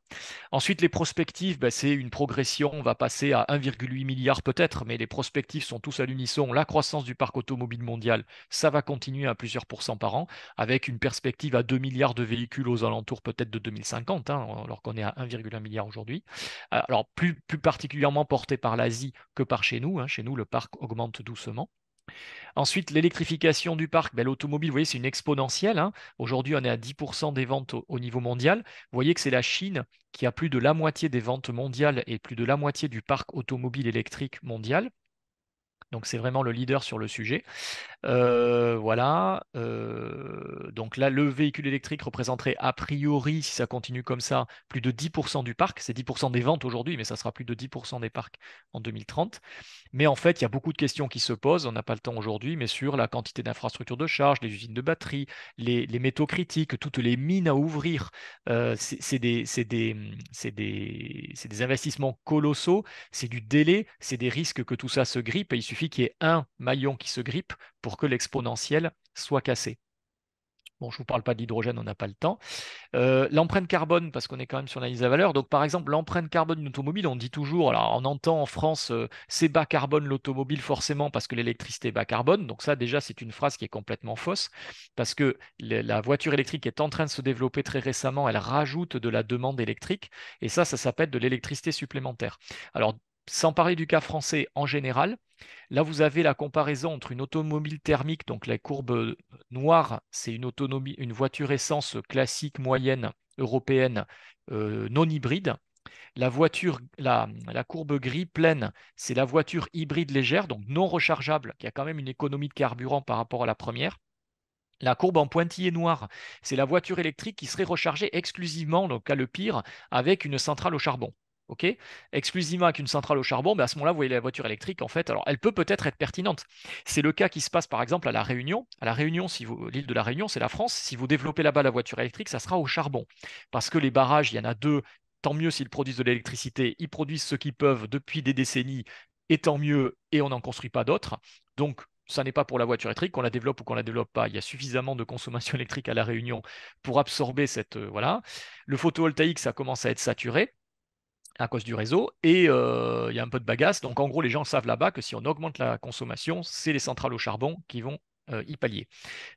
Ensuite, les prospectives, ben, c'est une progression, on va passer à 1,8 milliard peut-être, mais les prospectives sont tous à l'unisson. La croissance du parc automobile mondial, ça va continuer à plusieurs pourcents par an, avec une perspective à 2 milliards de véhicules aux alentours peut-être de 2050, hein, alors qu'on est à 1,1 milliard aujourd'hui. Alors plus, particulièrement porté par l'Asie que par chez nous. Hein. Chez nous, le parc augmente doucement. Ensuite, l'électrification du parc, automobile. l'automobile, vous voyez, c'est une exponentielle. Hein. Aujourd'hui, on est à 10% des ventes au, niveau mondial. Vous voyez que c'est la Chine qui a plus de la moitié des ventes mondiales et plus de la moitié du parc automobile électrique mondial. Donc c'est vraiment le leader sur le sujet. Euh, voilà. Euh, donc là, le véhicule électrique représenterait a priori, si ça continue comme ça, plus de 10% du parc. C'est 10% des ventes aujourd'hui, mais ça sera plus de 10% des parcs en 2030. Mais en fait, il y a beaucoup de questions qui se posent, on n'a pas le temps aujourd'hui, mais sur la quantité d'infrastructures de charge, les usines de batterie, les, métaux critiques, toutes les mines à ouvrir. Euh, c'est des, des investissements colossaux, c'est du délai, c'est des risques que tout ça se grippe et il suffit qui qu'il un maillon qui se grippe pour que l'exponentielle soit cassé Bon, je ne vous parle pas d'hydrogène on n'a pas le temps. Euh, l'empreinte carbone, parce qu'on est quand même sur l'analyse de valeur. Donc, par exemple, l'empreinte carbone d'une automobile, on dit toujours, alors on entend en France, euh, c'est bas carbone l'automobile, forcément, parce que l'électricité est bas carbone. Donc, ça, déjà, c'est une phrase qui est complètement fausse, parce que la voiture électrique est en train de se développer très récemment, elle rajoute de la demande électrique, et ça, ça s'appelle de l'électricité supplémentaire. Alors, sans parler du cas français en général, là vous avez la comparaison entre une automobile thermique, donc la courbe euh, noire, c'est une, une voiture essence classique moyenne européenne euh, non hybride. La, voiture, la, courbe gris pleine, c'est la voiture hybride légère, donc non rechargeable, qui a quand même une économie de carburant par rapport à la première. La courbe en pointillé noir, c'est la voiture électrique qui serait rechargée exclusivement, donc à le pire, avec une centrale au charbon exclusivement avec une centrale au charbon, ben à ce moment-là, vous voyez la voiture électrique, en fait, alors elle peut peut-être être pertinente. C'est le cas qui se passe par exemple à la Réunion. À la Réunion, si vous, l'île de la Réunion, c'est la France. Si vous développez là-bas la voiture électrique, ça sera au charbon, parce que les barrages, il y en a deux. Tant mieux s'ils produisent de l'électricité, ils produisent ce qu'ils peuvent depuis des décennies, et tant mieux, et on n'en construit pas d'autres. Donc, ça n'est pas pour la voiture électrique, qu'on la développe ou qu'on la développe pas. Il y a suffisamment de consommation électrique à la Réunion pour absorber cette euh, voilà. Le photovoltaïque, ça commence à être saturé à cause du réseau, et euh, il y a un peu de bagasse. Donc en gros, les gens savent là-bas que si on augmente la consommation, c'est les centrales au charbon qui vont euh, y pallier.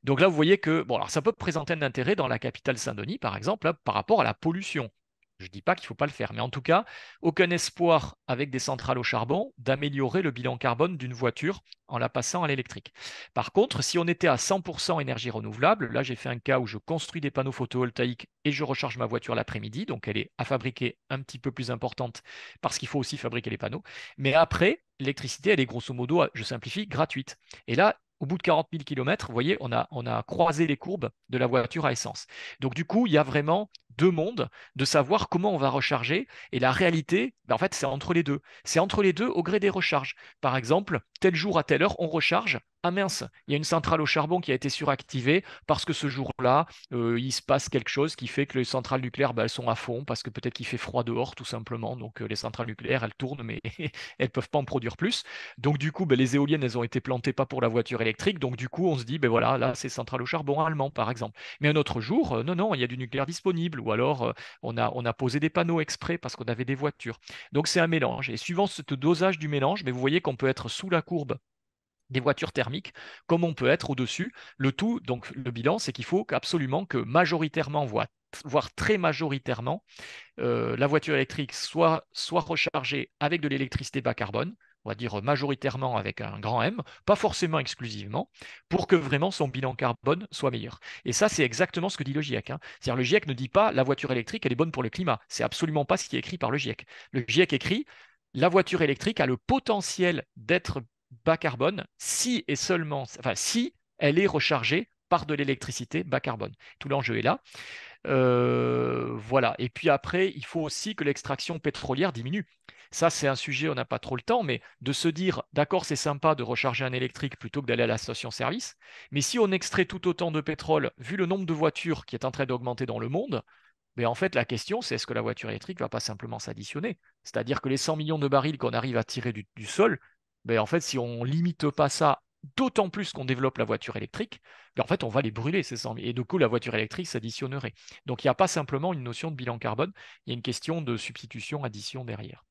Donc là, vous voyez que ça peut présenter un intérêt dans la capitale Saint-Denis, par exemple, par rapport à la pollution. Je ne dis pas qu'il ne faut pas le faire, mais en tout cas, aucun espoir avec des centrales au charbon d'améliorer le bilan carbone d'une voiture en la passant à l'électrique. Par contre, si on était à 100% énergie renouvelable, là j'ai fait un cas où je construis des panneaux photovoltaïques et je recharge ma voiture l'après-midi, donc elle est à fabriquer un petit peu plus importante parce qu'il faut aussi fabriquer les panneaux. Mais après, l'électricité, elle est grosso modo, je simplifie, gratuite. Et là, au bout de 40 000 km, vous voyez, on a, on a croisé les courbes de la voiture à essence. Donc du coup, il y a vraiment deux mondes de savoir comment on va recharger. Et la réalité, ben, en fait, c'est entre les deux. C'est entre les deux au gré des recharges. Par exemple, tel jour à telle heure, on recharge ah mince, il y a une centrale au charbon qui a été suractivée parce que ce jour-là, euh, il se passe quelque chose qui fait que les centrales nucléaires, bah, elles sont à fond parce que peut-être qu'il fait froid dehors tout simplement. Donc euh, les centrales nucléaires, elles tournent, mais elles ne peuvent pas en produire plus. Donc du coup, bah, les éoliennes, elles ont été plantées pas pour la voiture électrique. Donc du coup, on se dit, ben voilà, là, c'est centrale au charbon allemand, par exemple. Mais un autre jour, euh, non, non, il y a du nucléaire disponible. Ou alors, on, a, on a posé des panneaux exprès parce qu'on avait des voitures. Donc c'est un mélange. Et suivant ce dosage du mélange, mais vous voyez qu'on peut être sous la courbe des voitures thermiques, comme on peut être au-dessus. Le tout, donc le bilan, c'est qu'il faut absolument que majoritairement, voire, très majoritairement, euh, la voiture électrique soit, soit rechargée avec de l'électricité bas carbone, on va dire majoritairement avec un grand M, pas forcément exclusivement, pour que vraiment son bilan carbone soit meilleur. Et ça, c'est exactement ce que dit le GIEC. Hein. C'est-à-dire le GIEC ne dit pas la voiture électrique, elle est bonne pour le climat. C'est absolument pas ce qui est écrit par le GIEC. Le GIEC écrit la voiture électrique a le potentiel d'être bas carbone si et seulement, enfin, si elle est rechargée par de l'électricité bas carbone. Tout l'enjeu est là. Euh, voilà. Et puis après, il faut aussi que l'extraction pétrolière diminue. Ça, c'est un sujet, on n'a pas trop le temps, mais de se dire, d'accord, c'est sympa de recharger un électrique plutôt que d'aller à la station-service, mais si on extrait tout autant de pétrole, vu le nombre de voitures qui est en train d'augmenter dans le monde, mais ben, en fait, la question, c'est est-ce que la voiture électrique va pas simplement s'additionner C'est-à-dire que les 100 millions de barils qu'on arrive à tirer du sol, ben, en fait, si on limite pas ça, d'autant plus qu'on développe la voiture électrique, ben, en fait, on va les brûler, ces Et du coup, la voiture électrique s'additionnerait. Donc, il n'y a pas simplement une notion de bilan carbone, il y a une question de substitution, addition derrière.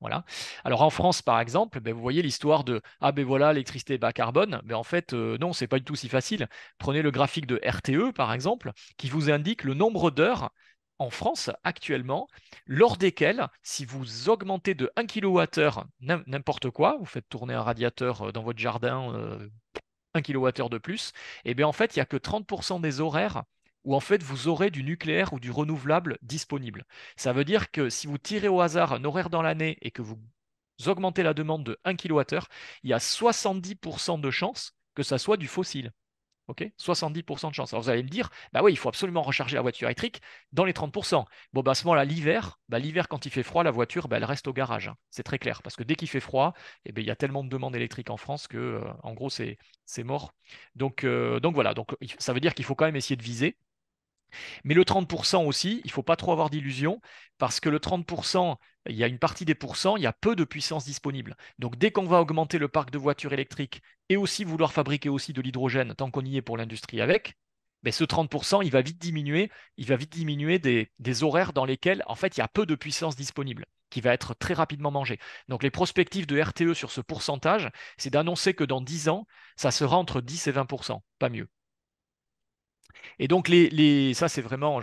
Voilà. Alors en France, par exemple, ben, vous voyez l'histoire de ah ben voilà l'électricité bas carbone. Ben en fait, euh, non, c'est pas du tout si facile. Prenez le graphique de RTE par exemple, qui vous indique le nombre d'heures en France actuellement, lors desquels, si vous augmentez de 1 kWh n'importe quoi, vous faites tourner un radiateur euh, dans votre jardin, 1 euh, kWh de plus, et eh bien en fait, il n'y a que 30% des horaires où en fait vous aurez du nucléaire ou du renouvelable disponible. Ça veut dire que si vous tirez au hasard un horaire dans l'année et que vous augmentez la demande de 1 kWh, il y a 70% de chances que ça soit du fossile. 70% de chance. Alors vous allez me dire, bah oui, il faut absolument recharger la voiture électrique dans les 30%. Bon, bah à ce moment-là, l'hiver, bah, l'hiver, quand il fait froid, la voiture, bah, elle reste au garage. Hein. C'est très clair. Parce que dès qu'il fait froid, eh ben, il y a tellement de demandes électriques en France que, euh, en gros, c'est, c'est mort. Donc, euh, donc voilà, donc, ça veut dire qu'il faut quand même essayer de viser. Mais le 30% aussi, il ne faut pas trop avoir d'illusions, parce que le 30%, il y a une partie des pourcents, il y a peu de puissance disponible. Donc dès qu'on va augmenter le parc de voitures électriques et aussi vouloir fabriquer aussi de l'hydrogène, tant qu'on y est pour l'industrie avec, ben, ce 30%, il va vite diminuer, il va vite diminuer des, horaires dans lesquels, en fait, il y a peu de puissance disponible, qui va être très rapidement mangée. Donc les prospectives de RTE sur ce pourcentage, c'est d'annoncer que dans 10 ans, ça sera entre 10 et 20%, pas mieux. Et donc, les, ça, c'est vraiment,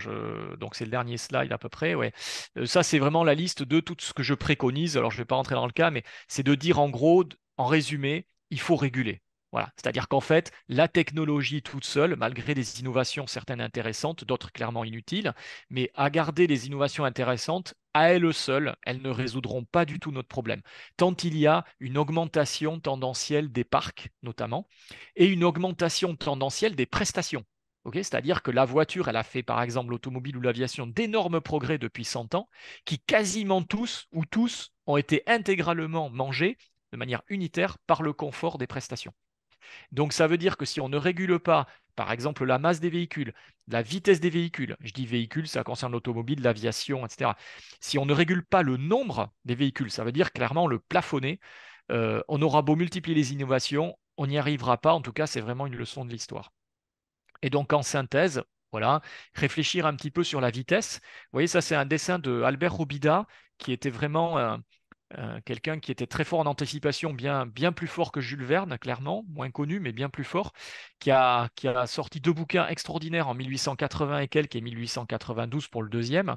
donc c'est le dernier slide à peu près, ouais. Euh, ça, c'est vraiment la liste de tout ce que je préconise. Alors, je ne vais pas rentrer dans le cas, mais c'est de dire en gros, en résumé, il faut réguler. Voilà. C'est-à-dire qu'en fait, la technologie toute seule, malgré des innovations certaines intéressantes, d'autres clairement inutiles, mais à garder les innovations intéressantes à elles seules, elles ne résoudront pas du tout notre problème. Tant il y a une augmentation tendancielle des parcs, notamment, et une augmentation tendancielle des prestations. C'est-à-dire que la voiture, elle a fait par exemple l'automobile ou l'aviation d'énormes progrès depuis 100 ans, qui quasiment tous ou tous ont été intégralement mangés de manière unitaire par le confort des prestations. Donc ça veut dire que si on ne régule pas, par exemple, la masse des véhicules, la vitesse des véhicules, je dis véhicules, ça concerne l'automobile, l'aviation, etc. Si on ne régule pas le nombre des véhicules, ça veut dire clairement le plafonner, euh, on aura beau multiplier les innovations, on n'y arrivera pas. En tout cas, c'est vraiment une leçon de l'histoire. Et donc en synthèse, voilà, réfléchir un petit peu sur la vitesse. Vous voyez, ça c'est un dessin de Albert Robida qui était vraiment euh, euh, quelqu'un qui était très fort en anticipation, bien, bien plus fort que Jules Verne, clairement, moins connu, mais bien plus fort, qui a, qui a sorti deux bouquins extraordinaires en 1880 et quelques et 1892 pour le deuxième,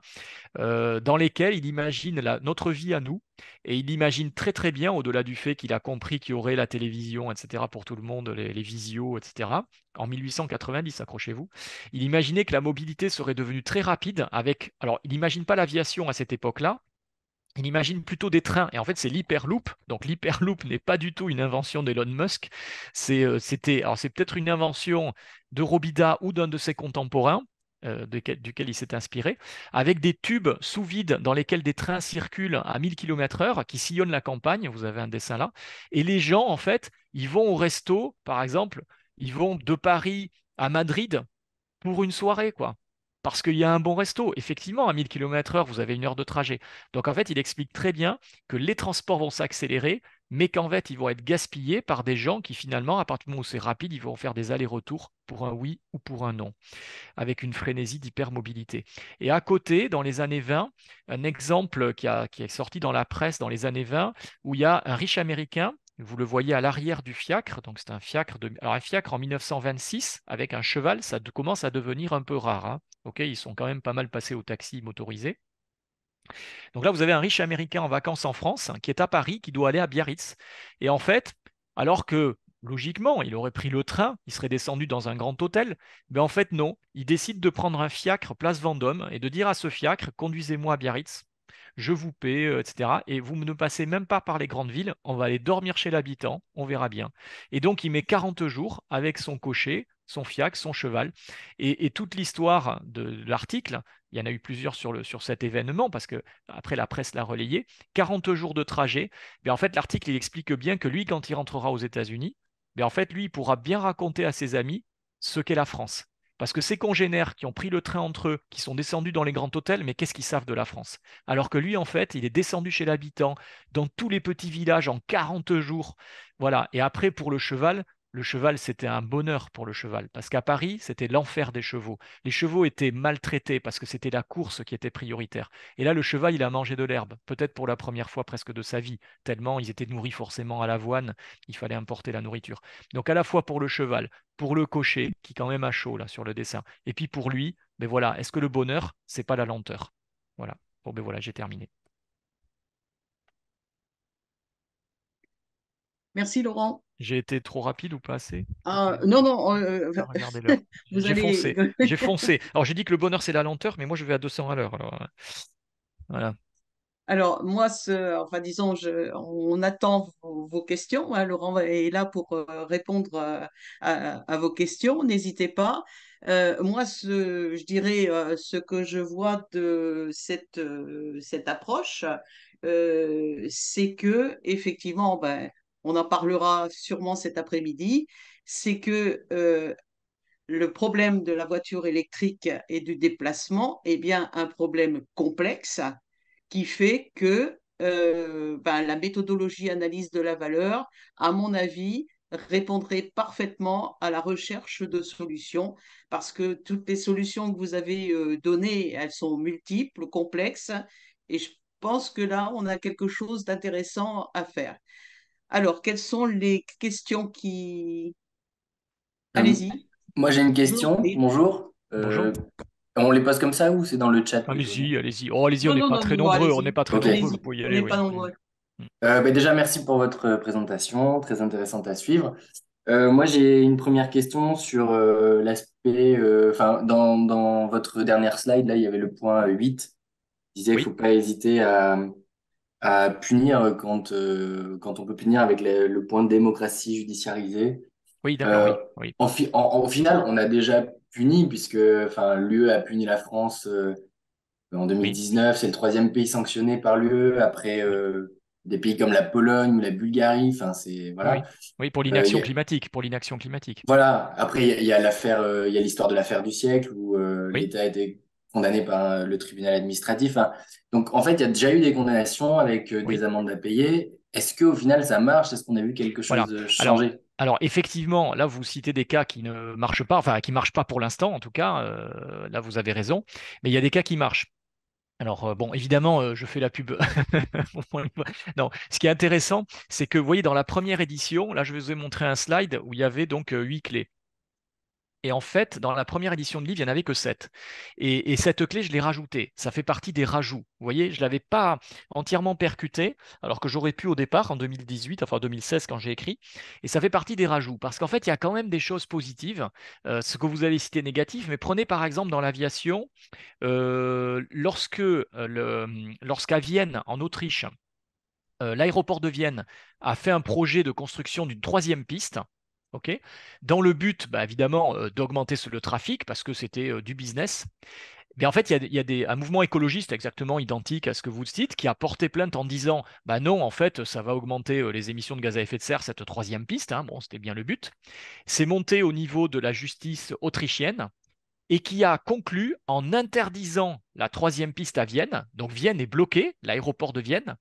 euh, dans lesquels il imagine notre vie à nous, et il imagine très très bien, au-delà du fait qu'il a compris qu'il y aurait la télévision, etc., pour tout le monde, les, les visios, etc., en 1890, accrochez-vous, il imaginait que la mobilité serait devenue très rapide avec, alors il n'imagine pas l'aviation à cette époque-là, il imagine plutôt des trains. Et en fait, c'est l'hyperloop. Donc, l'hyperloop n'est pas du tout une invention d'Elon Musk. C'est, euh, c'était, alors, c'est peut-être une invention de Robida ou d'un de ses contemporains. Euh, duquel il s'est inspiré, avec des tubes sous vide dans lesquels des trains circulent à 1000 km/h qui sillonnent la campagne, vous avez un dessin là, et les gens, en fait, ils vont au resto, par exemple, ils vont de Paris à Madrid pour une soirée, quoi parce qu'il y a un bon resto. Effectivement, à 1000 km/h, vous avez une heure de trajet. Donc en fait, il explique très bien que les transports vont s'accélérer, mais qu'en fait, ils vont être gaspillés par des gens qui finalement, à partir du moment où c'est rapide, ils vont faire des allers-retours pour un oui ou pour un non, avec une frénésie d'hypermobilité. Et à côté, dans les années 20, un exemple qui, qui est sorti dans la presse dans les années 20, où il y a un riche Américain vous le voyez à l'arrière du fiacre. Donc c'est un fiacre de... Alors un fiacre en 1926 avec un cheval, ça commence à devenir un peu rare. Hein. Ok, ils sont quand même pas mal passés au taxi motorisé. Donc là, vous avez un riche américain en vacances en France hein, qui est à Paris, qui doit aller à Biarritz. Et en fait, alors que logiquement, il aurait pris le train, il serait descendu dans un grand hôtel, mais en fait non, il décide de prendre un fiacre place Vendôme et de dire à ce fiacre, conduisez-moi à Biarritz je vous paie, euh, etc. Et vous ne passez même pas par les grandes villes, on va aller dormir chez l'habitant, on verra bien. Et donc il met 40 jours avec son cocher, son fiac, son cheval. Et, toute l'histoire de, l'article, il y en a eu plusieurs sur, sur cet événement, parce que après la presse l'a relayé, 40 jours de trajet. Mais ben, en fait, l'article, il explique bien que lui, quand il rentrera aux États-Unis, ben, en fait, lui, il pourra bien raconter à ses amis ce qu'est la France. Parce que ces congénères qui ont pris le train entre eux, qui sont descendus dans les grands hôtels, mais qu'est-ce qu'ils savent de la France Alors que lui, en fait, il est descendu chez l'habitant, dans tous les petits villages en 40 jours. Voilà. Et après, pour le cheval, le cheval, c'était un bonheur pour le cheval, parce qu'à Paris, c'était l'enfer des chevaux. Les chevaux étaient maltraités parce que c'était la course qui était prioritaire. Et là, le cheval, il a mangé de l'herbe, peut-être pour la première fois presque de sa vie, tellement ils étaient nourris forcément à l'avoine, il fallait importer la nourriture. Donc à la fois pour le cheval, pour le cocher, qui quand même a chaud là sur le dessin, et puis pour lui, mais ben voilà, est-ce que le bonheur, c'est pas la lenteur Voilà, bon ben voilà, j'ai terminé. Merci Laurent. J'ai été trop rapide ou pas assez ah, Non, non. Euh, j'ai foncé. J'ai foncé. Alors j'ai dit que le bonheur c'est la lenteur, mais moi je vais à 200 à l'heure. Euh, voilà. Alors moi, enfin disons, on attend vos questions. Hein, Laurent est là pour euh, répondre à, vos questions. N'hésitez pas. moi, je dirais ce que je vois de cette, cette approche, c'est que effectivement, ben, on en parlera sûrement cet après-midi, c'est que euh, le problème de la voiture électrique et du déplacement est bien un problème complexe qui fait que euh, ben, la méthodologie analyse de la valeur, à mon avis, répondrait parfaitement à la recherche de solutions, parce que toutes les solutions que vous avez euh, données, elles sont multiples, complexes, et je pense que là, on a quelque chose d'intéressant à faire. Alors, quelles sont les questions qui... Euh, allez-y. Moi, j'ai une question. Bonjour. Euh, Bonjour. on les pose comme ça ou c'est dans le chat Allez-y, allez-y. Oh, allez-y, on n'est pas très nombreux. On n'est pas très nombreux. y aller. On n'est pas nombreux. Mm. Euh, bah, déjà, merci pour votre présentation, très intéressante à suivre. moi, j'ai une première question sur l'aspect. Enfin, dans, votre dernière slide, là, il y avait le point 8. Il disait qu'il ne faut pas hésiter à, à punir quand, euh, quand on peut punir avec le point de démocratie judiciarisée. Oui, euh, d'accord. oui, Au final, on a déjà puni, puisque l'UE a puni la France euh, en 2019. C'est le troisième pays sanctionné par l'UE, après des pays comme la Pologne ou la Bulgarie. Enfin, c'est voilà. Oui. pour l'inaction climatique, pour l'inaction climatique. Voilà. Après, il y a il y a l'histoire de l'affaire du siècle où l'État a été condamné par euh, le tribunal administratif. Hein. donc, en fait, il y a déjà eu des condamnations avec euh, des amendes à payer. Est-ce qu'au final, ça marche Est-ce qu'on a vu quelque chose euh, changer alors, effectivement, là, vous citez des cas qui ne marchent pas, enfin, qui ne marchent pas pour l'instant, en tout cas. là, vous avez raison. Mais il y a des cas qui marchent. Alors, bon, évidemment, je fais la pub. non, ce qui est intéressant, c'est que, vous voyez, dans la première édition, là, je vous montrer un slide où il y avait donc huit clés. Et en fait, dans la première édition de livre, il n'y en avait que 7. Et, cette clé, je l'ai rajoutée. Ça fait partie des rajouts. Vous voyez, je ne l'avais pas entièrement percutée, alors que j'aurais pu au départ, en 2018, enfin 2016, quand j'ai écrit. Et ça fait partie des rajouts. Parce qu'en fait, il y a quand même des choses positives. Euh, ce que vous avez cité négatif, mais prenez par exemple dans l'aviation, euh, lorsque euh, le, lorsqu'à Vienne, en Autriche, l'aéroport de Vienne a fait un projet de construction d'une troisième piste dans le but, bah, évidemment, d'augmenter le trafic parce que c'était du business. Mais en fait, il y a, un mouvement écologiste exactement identique à ce que vous dites qui a porté plainte en disant bah non, en fait, ça va augmenter les émissions de gaz à effet de serre, cette troisième piste. Hein, bon, c'était bien le but. C'est monté au niveau de la justice autrichienne et qui a conclu en interdisant la troisième piste à Vienne. Donc, Vienne est bloquée, l'aéroport de Vienne.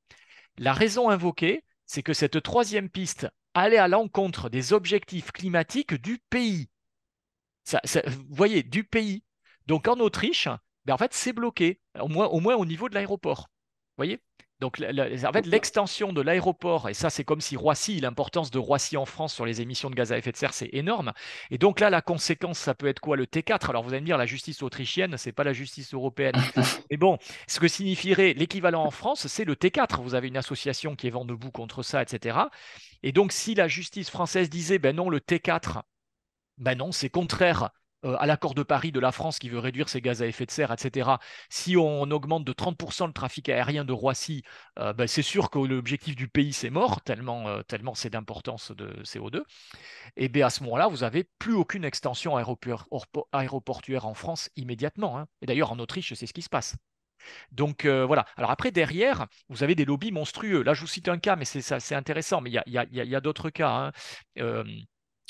La raison invoquée, c'est que cette troisième piste aller à l'encontre des objectifs climatiques du pays. Ça, vous voyez, du pays. Donc en Autriche, ben, en fait, c'est bloqué, au moins, au moins au niveau de l'aéroport. Vous voyez donc, en fait, l'extension de l'aéroport, et ça, c'est comme si Roissy, l'importance de Roissy en France sur les émissions de gaz à effet de serre, c'est énorme. Et donc là, la conséquence, ça peut être quoi Le T4. Alors, vous allez me dire, la justice autrichienne, n'est pas la justice européenne. Mais bon, ce que signifierait l'équivalent en France, c'est le T4. Vous avez une association qui est vent debout contre ça, etc. Et donc, si la justice française disait, ben non, le T4, ben non, c'est contraire euh, à l'accord de Paris de la France qui veut réduire ses gaz à effet de serre, etc., si on augmente de 30% le trafic aérien de Roissy, euh, ben, c'est sûr que l'objectif du pays, c'est mort, tellement, euh, tellement c'est d'importance de CO2. Et eh bien à ce moment-là, vous n'avez plus aucune extension aéroportuaire en France immédiatement. Hein. Et d'ailleurs, en Autriche, c'est ce qui se passe. Donc voilà. Alors après, derrière, vous avez des lobbies monstrueux. Là, je vous cite un cas, mais c'est intéressant, mais il y a, d'autres cas. Hein.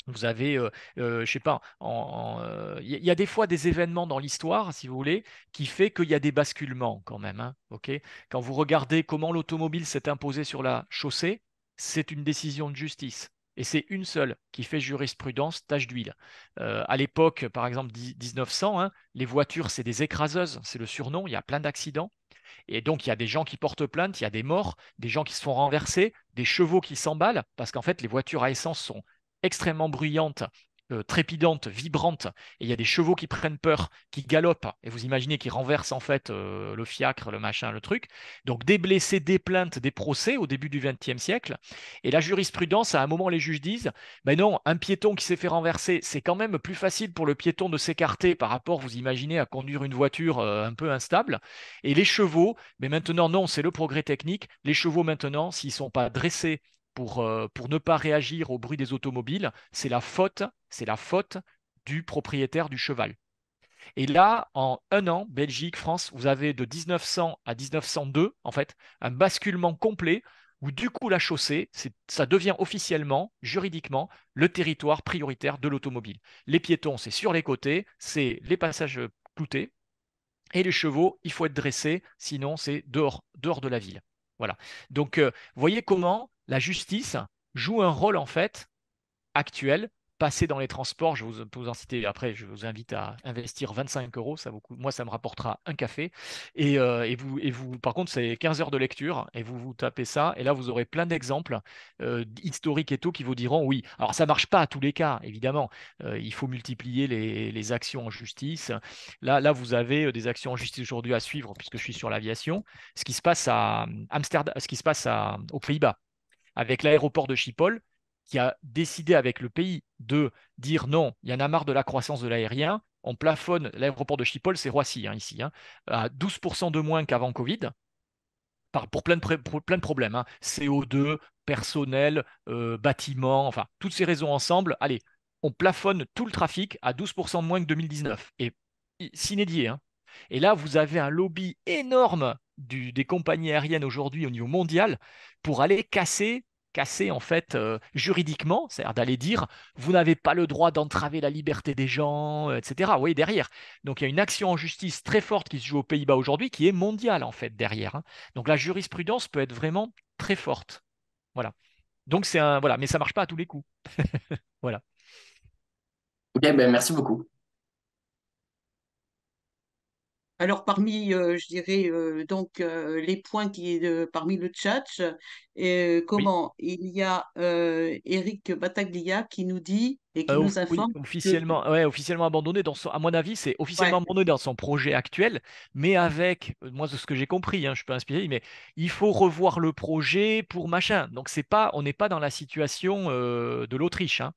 Vous avez, je euh, ne euh, je sais pas, euh, il y, a des fois des événements dans l'histoire, si vous voulez, qui fait qu'il y a des basculements quand même. Hein, quand vous regardez comment l'automobile s'est imposée sur la chaussée, c'est une décision de justice. Et c'est une seule qui fait jurisprudence tâche d'huile. à l'époque, par exemple, 1900, hein, les voitures, c'est des écraseuses, hein, c'est le surnom, il y a plein d'accidents. Et donc, il y a des gens qui portent plainte, il y a des morts, des gens qui se font renverser, des chevaux qui s'emballent, parce qu'en fait, les voitures à essence sont extrêmement bruyante euh, trépidante, vibrante, et il y a des chevaux qui prennent peur, qui galopent, et vous imaginez qu'ils renversent en fait euh, le fiacre, le machin, le truc. Donc des blessés, des plaintes, des procès au début du XXe siècle. Et la jurisprudence, à un moment, les juges disent, mais ben non, un piéton qui s'est fait renverser, c'est quand même plus facile pour le piéton de s'écarter par rapport, vous imaginez, à conduire une voiture euh, un peu instable. Et les chevaux, mais maintenant non, c'est le progrès technique. Les chevaux maintenant, s'ils sont pas dressés euh, pour, ne pas réagir au bruit des automobiles, c'est la faute, c'est la faute du propriétaire du cheval. Et là, en un an, Belgique, France, vous avez de 1900 à 1902, en fait, un basculement complet où du coup la chaussée, ça devient officiellement, juridiquement, le territoire prioritaire de l'automobile. Les piétons, c'est sur les côtés, c'est les passages cloutés, et les chevaux, il faut être dressé, sinon c'est dehors, de la ville. Voilà. Donc, euh, voyez comment la justice joue un rôle en fait actuel. passé dans les transports, je vous, après, je vous invite à investir 25 euros, ça moi ça me rapportera un café. Et, euh, vous, par contre, c'est 15 heures de lecture et vous vous tapez ça, et là vous aurez plein d'exemples euh, historiques et tout qui vous diront oui. Alors ça marche pas à tous les cas, évidemment. Euh, il faut multiplier les, actions en justice. Là, vous avez des actions en justice aujourd'hui à suivre puisque je suis sur l'aviation. Ce qui se passe à Amsterdam, ce qui se passe aux Pays-Bas avec l'aéroport de Chipol, qui a décidé avec le pays de dire non, il y en a marre de la croissance de l'aérien, on plafonne l'aéroport de Chipol, c'est Roissy hein, ici, hein, à 12% de moins qu'avant Covid, pour, plein de, problèmes, hein. CO2, personnel, bâtiments, euh, bâtiment, enfin, toutes ces raisons ensemble, allez, on plafonne tout le trafic à 12% de moins que 2019, et c'est inédit. Et là, vous avez un lobby énorme des compagnies aériennes aujourd'hui au niveau mondial pour aller casser cassé en fait euh, juridiquement, c'est-à-dire d'aller dire vous n'avez pas le droit d'entraver la liberté des gens, etc. Vous voyez derrière. Donc il y a une action en justice très forte qui se joue aux Pays-Bas aujourd'hui, qui est mondiale en fait derrière. Hein. Donc la jurisprudence peut être vraiment très forte. Voilà. Donc c'est un voilà, mais ça marche pas à tous les coups. voilà. Ok, ben, merci beaucoup. Alors parmi, euh, je dirais euh, donc euh, les points qui est parmi le chat, comment il y a Eric Bataglia qui nous dit et qui nous informe officiellement, officiellement abandonné dans son, à mon avis, c'est officiellement abandonné dans son projet actuel, mais avec, moi ce que j'ai compris, hein, je peux inspirer, mais il faut revoir le projet pour machin. Donc c'est pas, on n'est pas dans la situation de l'Autriche. Hein.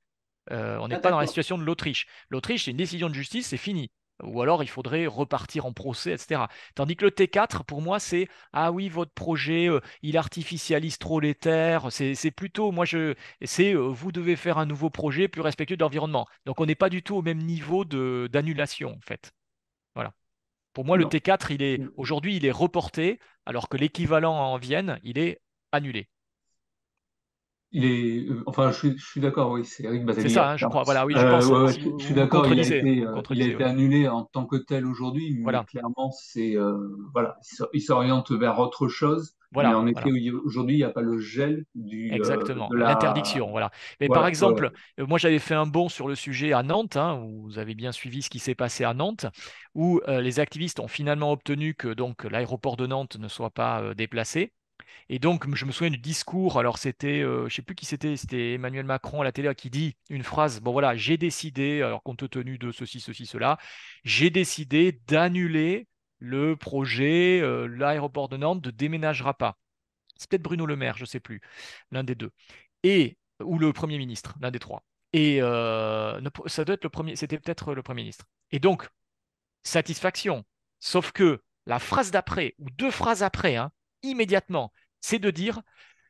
on n'est ah, pas dans la situation de l'Autriche. L'Autriche, c'est une décision de justice, c'est fini ou alors il faudrait repartir en procès, etc. Tandis que le T4, pour moi, c'est ah oui, votre projet, euh, il artificialise trop les terres. C'est plutôt, moi, je, c'est euh, vous devez faire un nouveau projet plus respectueux de l'environnement. Donc on n'est pas du tout au même niveau d'annulation, en fait. Voilà. Pour moi, le T4, il est mm. aujourd'hui, il est reporté, alors que l'équivalent en Vienne, il est annulé. Euh, enfin, je, suis d'accord, oui, c'est Eric C'est ça, hein, je crois. Voilà, oui, je, euh, suis d'accord. Il a été, euh, annulé en tant que tel aujourd'hui, mais voilà. clairement, c'est voilà, il s'oriente vers autre chose. Voilà, mais en effet, aujourd'hui, il n'y a pas le gel du. Exactement, l'interdiction. Voilà. Mais par exemple, moi, j'avais fait un bond sur le sujet à Nantes. Hein, vous avez bien suivi ce qui s'est passé à Nantes, où les activistes ont finalement obtenu que donc l'aéroport de Nantes ne soit pas déplacé. Et donc, je me souviens du discours. Alors, c'était, euh, je sais plus qui c'était, c'était Emmanuel Macron à la télé qui dit une phrase. Bon, voilà, j'ai décidé, alors compte tenu de ceci, ceci, cela, j'ai décidé d'annuler le projet, euh, l'aéroport de Nantes ne déménagera pas. C'est peut-être Bruno Le Maire, je ne sais plus, l'un des deux. Et, ou le Premier ministre, l'un des trois. Et euh, ça doit être le premier, c'était peut-être le Premier ministre. Et donc, satisfaction. Sauf que la phrase d'après, ou deux phrases après, hein, immédiatement, c'est de dire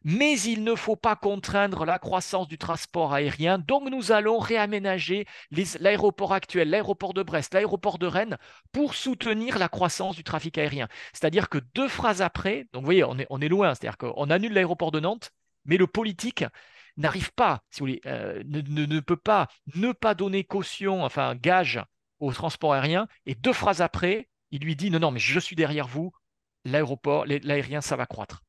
mais il ne faut pas contraindre la croissance du transport aérien. Donc nous allons réaménager l'aéroport actuel, l'aéroport de Brest, l'aéroport de Rennes, pour soutenir la croissance du trafic aérien. C'est-à-dire que deux phrases après, donc vous voyez, on est, on est loin, c'est-à-dire qu'on annule l'aéroport de Nantes, mais le politique n'arrive pas, si vous voulez, euh, ne, ne peut pas ne pas donner caution, enfin gage au transport aérien, et deux phrases après, il lui dit, non, non, mais je suis derrière vous, l'aéroport, l'aérien, ça va croître.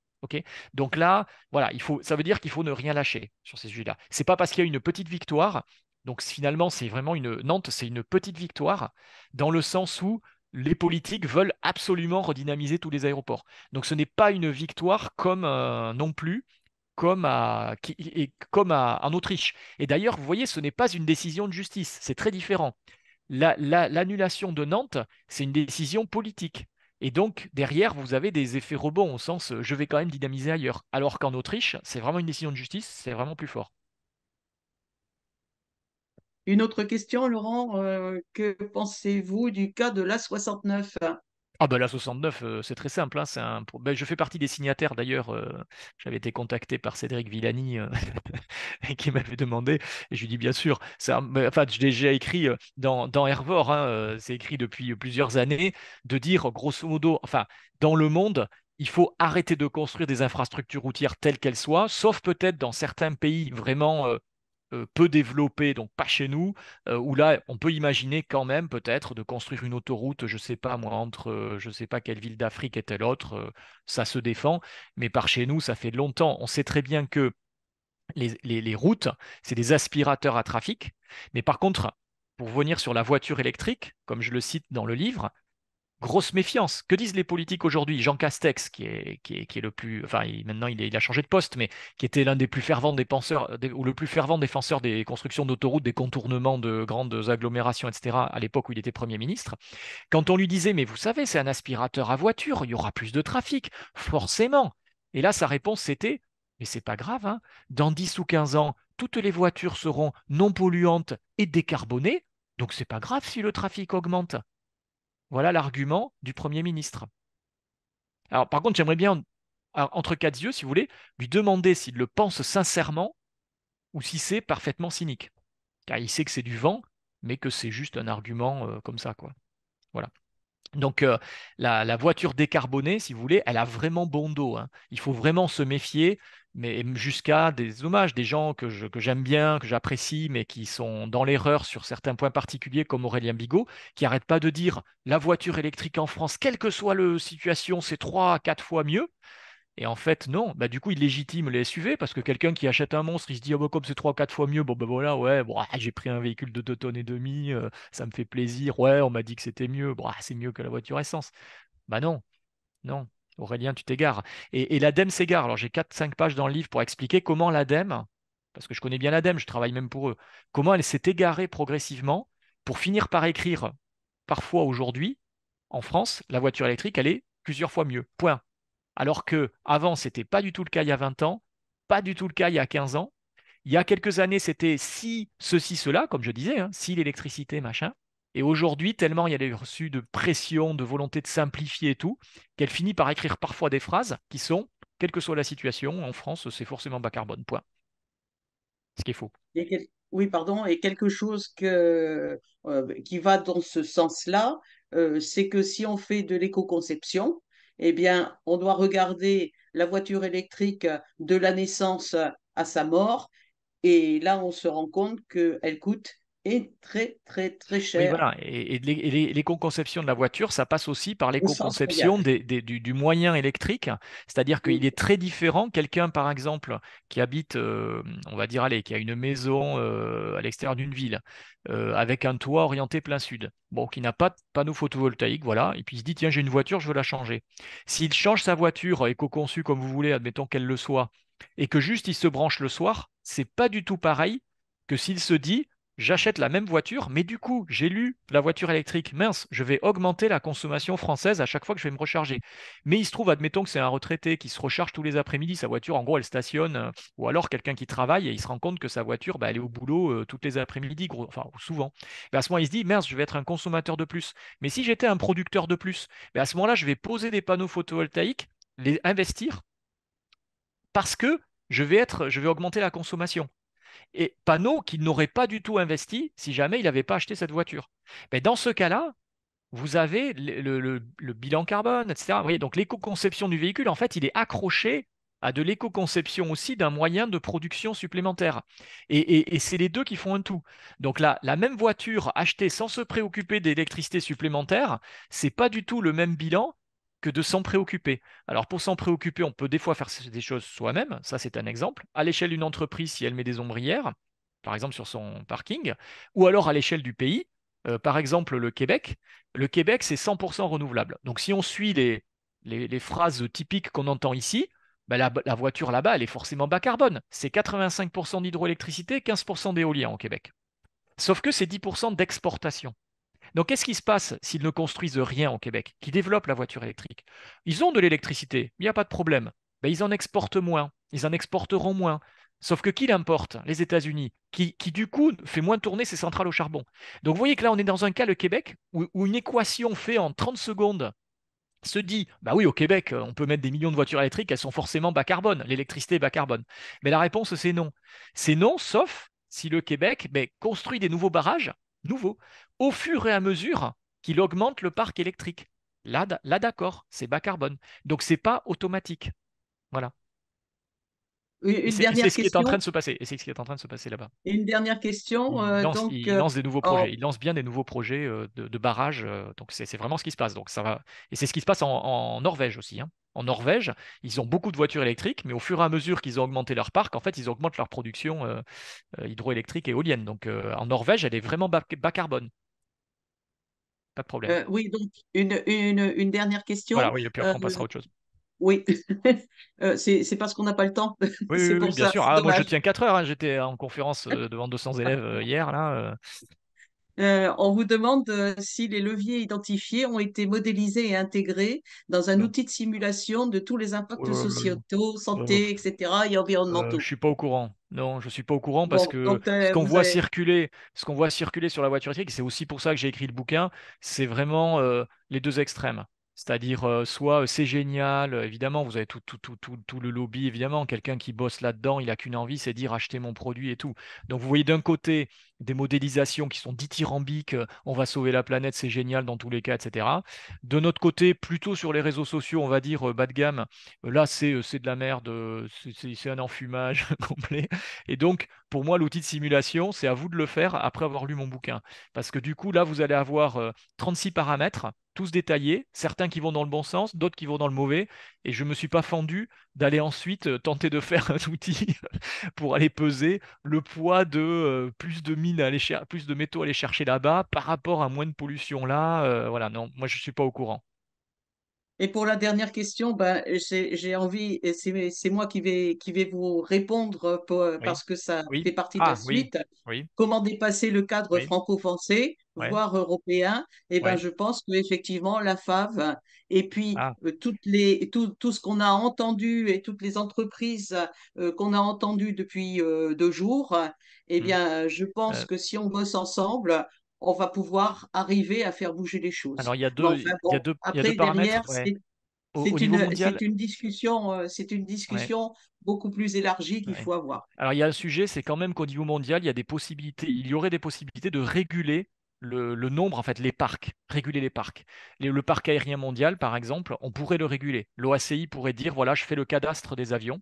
Donc là, voilà, il faut, ça veut dire qu'il faut ne rien lâcher sur ces sujets-là. Ce n'est pas parce qu'il y a une petite victoire. Donc finalement, c'est vraiment une Nantes, c'est une petite victoire dans le sens où les politiques veulent absolument redynamiser tous les aéroports. Donc ce n'est pas une victoire comme euh, non plus comme, à, comme en Autriche. Et d'ailleurs, vous voyez, ce n'est pas une décision de justice, c'est très différent. L'annulation de Nantes, c'est une décision politique. Et donc, derrière, vous avez des effets robots, au sens euh, je vais quand même dynamiser ailleurs. Alors qu'en Autriche, c'est vraiment une décision de justice, c'est vraiment plus fort. Une autre question, Laurent. Euh, que pensez-vous du cas de l'A69 ah ben la 69, euh, c'est très simple. Hein, un... ben, je fais partie des signataires d'ailleurs. Euh, j'avais été contacté par Cédric Villani euh, qui m'avait demandé. Et je lui dis bien sûr, ça, enfin, je l'ai déjà écrit dans, dans Hervor, hein, c'est écrit depuis plusieurs années, de dire grosso modo, enfin, dans le monde, il faut arrêter de construire des infrastructures routières telles qu'elles soient, sauf peut-être dans certains pays vraiment euh, peu développé, donc pas chez nous, euh, où là, on peut imaginer quand même peut-être de construire une autoroute, je ne sais pas moi, entre euh, je ne sais pas quelle ville d'Afrique et telle autre, ça se défend, mais par chez nous, ça fait longtemps. On sait très bien que les, les routes, c'est des aspirateurs à trafic, mais par contre, pour venir sur la voiture électrique, comme je le cite dans le livre, grosse méfiance. Que disent les politiques aujourd'hui Jean Castex, qui est, qui est, le plus. Enfin, maintenant, il, a changé de poste, mais qui était l'un des plus fervents défenseurs euh, des, ou le plus fervent défenseur des constructions d'autoroutes, des contournements de grandes agglomérations, etc., à l'époque où il était Premier ministre. Quand on lui disait, mais vous savez, c'est un aspirateur à voiture, il y aura plus de trafic, forcément. Et là, sa réponse, c'était. Mais c'est pas grave, hein. dans 10 ou 15 ans, toutes les voitures seront non polluantes et décarbonées, donc c'est pas grave si le trafic augmente. Voilà l'argument du Premier ministre. Alors, par contre, j'aimerais bien, entre quatre yeux, si vous voulez, lui demander s'il le pense sincèrement ou si c'est parfaitement cynique. Car il sait que c'est du vent, mais que c'est juste un argument euh, comme ça, quoi. Voilà. Donc euh, la, voiture décarbonée, si vous voulez, elle a vraiment bon dos. Hein. Il faut vraiment se méfier mais jusqu'à des hommages, des gens que, que j'aime bien, que j'apprécie, mais qui sont dans l'erreur sur certains points particuliers, comme Aurélien Bigot, qui n'arrête pas de dire la voiture électrique en France, quelle que soit la situation, c'est trois à quatre fois mieux. Et en fait, non, bah, du coup, il légitime les SUV parce que quelqu'un qui achète un monstre, il se dit, oh, bah, comme c'est trois quatre fois mieux, bon, bah, voilà, ouais, bon, ah, j'ai pris un véhicule de 2 tonnes et demi, euh, ça me fait plaisir, ouais, on m'a dit que c'était mieux, bon, ah, c'est mieux que la voiture essence. Bah non, non, Aurélien, tu t'égares. Et, l'ADEME s'égare. Alors j'ai 4-5 pages dans le livre pour expliquer comment l'ADEME, parce que je connais bien l'ADEME, je travaille même pour eux, comment elle s'est égarée progressivement pour finir par écrire, parfois aujourd'hui, en France, la voiture électrique, elle est plusieurs fois mieux. Point. Alors que avant, ce n'était pas du tout le cas il y a 20 ans, pas du tout le cas il y a 15 ans. Il y a quelques années, c'était si ceci, cela, comme je disais, hein, si l'électricité, machin. Et aujourd'hui, tellement il y a reçu de pression, de volonté de simplifier et tout, qu'elle finit par écrire parfois des phrases qui sont, quelle que soit la situation, en France, c'est forcément bas carbone, point. Ce qui est faux. Oui, pardon, et quelque chose euh, qui va dans ce sens-là, euh, c'est que si on fait de l'éco-conception, eh bien, on doit regarder la voiture électrique de la naissance à sa mort, et là, on se rend compte qu'elle coûte et très, très, très cher. Et, l'éco-conception de la voiture, ça passe aussi par l'éco-conception du, moyen électrique. C'est-à-dire qu'il est très différent. Quelqu'un, par exemple, qui habite, euh, on va dire, allez, qui a une maison euh, à l'extérieur d'une ville, euh, avec un toit orienté plein sud, bon, qui n'a pas de panneau photovoltaïque, voilà, et puis il se dit, tiens, j'ai une voiture, je veux la changer. S'il change sa voiture, éco-conçue comme vous voulez, admettons qu'elle le soit, et que juste il se branche le soir, c'est pas du tout pareil que s'il se dit j'achète la même voiture, mais du coup, j'ai lu la voiture électrique, mince, je vais augmenter la consommation française à chaque fois que je vais me recharger. Mais il se trouve, admettons que c'est un retraité qui se recharge tous les après-midi, sa voiture, en gros, elle stationne, euh, ou alors quelqu'un qui travaille et il se rend compte que sa voiture, bah, elle est au boulot euh, toutes les après-midi, enfin, souvent. Bah, à ce moment, il se dit, mince, je vais être un consommateur de plus. Mais si j'étais un producteur de plus, bah, à ce moment-là, je vais poser des panneaux photovoltaïques, les investir, parce que je vais, être, je vais augmenter la consommation et panneau qu'il n'aurait pas du tout investi si jamais il n'avait pas acheté cette voiture. Mais dans ce cas-là, vous avez le, bilan carbone, etc. donc l'éco-conception du véhicule, en fait, il est accroché à de l'éco-conception aussi d'un moyen de production supplémentaire. Et, et c'est les deux qui font un tout. Donc là, la même voiture achetée sans se préoccuper d'électricité supplémentaire, c'est pas du tout le même bilan que de s'en préoccuper. Alors pour s'en préoccuper, on peut des fois faire des choses soi-même, ça c'est un exemple. À l'échelle d'une entreprise, si elle met des ombrières, par exemple sur son parking, ou alors à l'échelle du pays, euh, par exemple le Québec, le Québec c'est 100% renouvelable. Donc si on suit les, les, phrases typiques qu'on entend ici, bah, la, la, voiture là-bas, elle est forcément bas carbone. C'est 85% d'hydroélectricité, 15% d'éolien au Québec. Sauf que c'est 10% d'exportation. Donc, qu'est-ce qui se passe s'ils ne construisent rien au Québec, qui développent la voiture électrique Ils ont de l'électricité, il n'y a pas de problème. Ben, ils en exportent moins, ils en exporteront moins. Sauf que qui l'importe Les États-Unis, qui, du coup fait moins tourner ses centrales au charbon. Donc vous voyez que là, on est dans un cas, le Québec, où, une équation faite en 30 secondes se dit, bah oui, au Québec, euh, on peut mettre des millions de voitures électriques, elles sont forcément bas carbone, l'électricité est bas carbone. Mais la réponse, c'est non. C'est non, sauf si le Québec ben, construit des nouveaux barrages nouveau, au fur et à mesure qu'il augmente le parc électrique. Là, là d'accord, c'est bas carbone. Donc, ce n'est pas automatique. Voilà. C'est ce qui est en train de se passer. Et c'est ce qui est en train de se passer là-bas. une dernière question. il, euh, euh, lance, des nouveaux projets. Il lance bien des nouveaux projets euh, de, barrages. donc c'est vraiment ce qui se passe. Donc ça va. Et c'est ce qui se passe en, Norvège aussi. Hein en Norvège, ils ont beaucoup de voitures électriques, mais au fur et à mesure qu'ils ont augmenté leur parc, en fait, ils augmentent leur production euh, euh, hydroélectrique et éolienne. Donc euh, en Norvège, elle est vraiment bas, carbone. Pas de problème. oui, donc une, dernière question. Voilà, oui, et puis après, on passera à autre chose. Oui, c'est parce qu'on n'a pas le temps. Oui, bien sûr. Ah, moi, je tiens 4 heures. Hein. J'étais en conférence devant 200 élèves hier. là. Euh, on vous demande euh, si les leviers identifiés ont été modélisés et intégrés dans un outil de simulation de tous les impacts sociétaux, santé, etc. et environnementaux. Euh, je suis pas au courant. Non, je suis pas au courant parce que ce qu'on voit circuler, ce qu'on voit circuler sur la voiture électrique, c'est aussi pour ça que j'ai écrit le bouquin. C'est vraiment les deux extrêmes. C'est-à-dire, soit c'est génial, évidemment, vous avez tout, tout, tout, tout, tout le lobby, évidemment, quelqu'un qui bosse là-dedans, il n'a qu'une envie, c'est dire acheter mon produit et tout. Donc, vous voyez d'un côté des modélisations qui sont dithyrambiques, on va sauver la planète, c'est génial dans tous les cas, etc. De notre côté, plutôt sur les réseaux sociaux, on va dire bas de gamme, là, c'est de la merde, c'est un enfumage complet. Et donc, pour moi, l'outil de simulation, c'est à vous de le faire après avoir lu mon bouquin. Parce que du coup, là, vous allez avoir 36 paramètres tous détaillés, certains qui vont dans le bon sens, d'autres qui vont dans le mauvais, et je ne me suis pas fendu d'aller ensuite euh, tenter de faire un outil pour aller peser le poids de euh, plus de mines à aller plus de métaux à aller chercher là-bas par rapport à moins de pollution là. Euh, voilà, non, moi je ne suis pas au courant. Et pour la dernière question, ben, j'ai envie, c'est moi qui vais, qui vais vous répondre parce que ça fait partie de ah, la suite. Comment dépasser le cadre franco-français, voire européen Et eh ben, je pense qu'effectivement, la FAV et puis ah. euh, toutes les, tout, tout ce qu'on a entendu et toutes les entreprises euh, qu'on a entendues depuis euh, deux jours, Et eh mmh. bien, je pense que si on bosse ensemble, on va pouvoir arriver à faire bouger les choses. Alors il y a deux, C'est une, discussion, euh, c'est une discussion beaucoup plus élargie qu'il faut avoir. Alors il y a un sujet, c'est quand même qu'au niveau mondial, il y a des possibilités, il y aurait des possibilités de réguler le, nombre, en fait, les parcs, réguler les parcs. le parc aérien mondial, par exemple, on pourrait le réguler. L'OACI pourrait dire, voilà, je fais le cadastre des avions,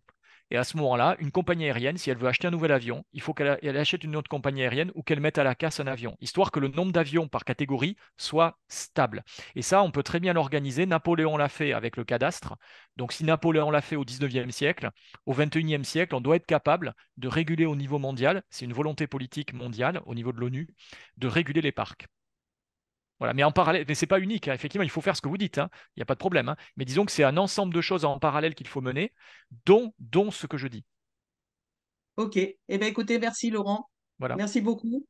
et à ce moment-là, une compagnie aérienne, si elle veut acheter un nouvel avion, il faut qu'elle achète une autre compagnie aérienne ou qu'elle mette à la casse un avion, histoire que le nombre d'avions par catégorie soit stable. Et ça, on peut très bien l'organiser. Napoléon l'a fait avec le cadastre. Donc si Napoléon l'a fait au 19e siècle, au 21e siècle, on doit être capable de réguler au niveau mondial, c'est une volonté politique mondiale au niveau de l'ONU, de réguler les parcs. Voilà, mais en parallèle, mais c'est pas unique. Hein. Effectivement, il faut faire ce que vous dites. Hein. Il n'y a pas de problème. Hein. Mais disons que c'est un ensemble de choses en parallèle qu'il faut mener, dont, dont ce que je dis. Ok. Eh bien, écoutez, merci Laurent. Voilà. Merci beaucoup.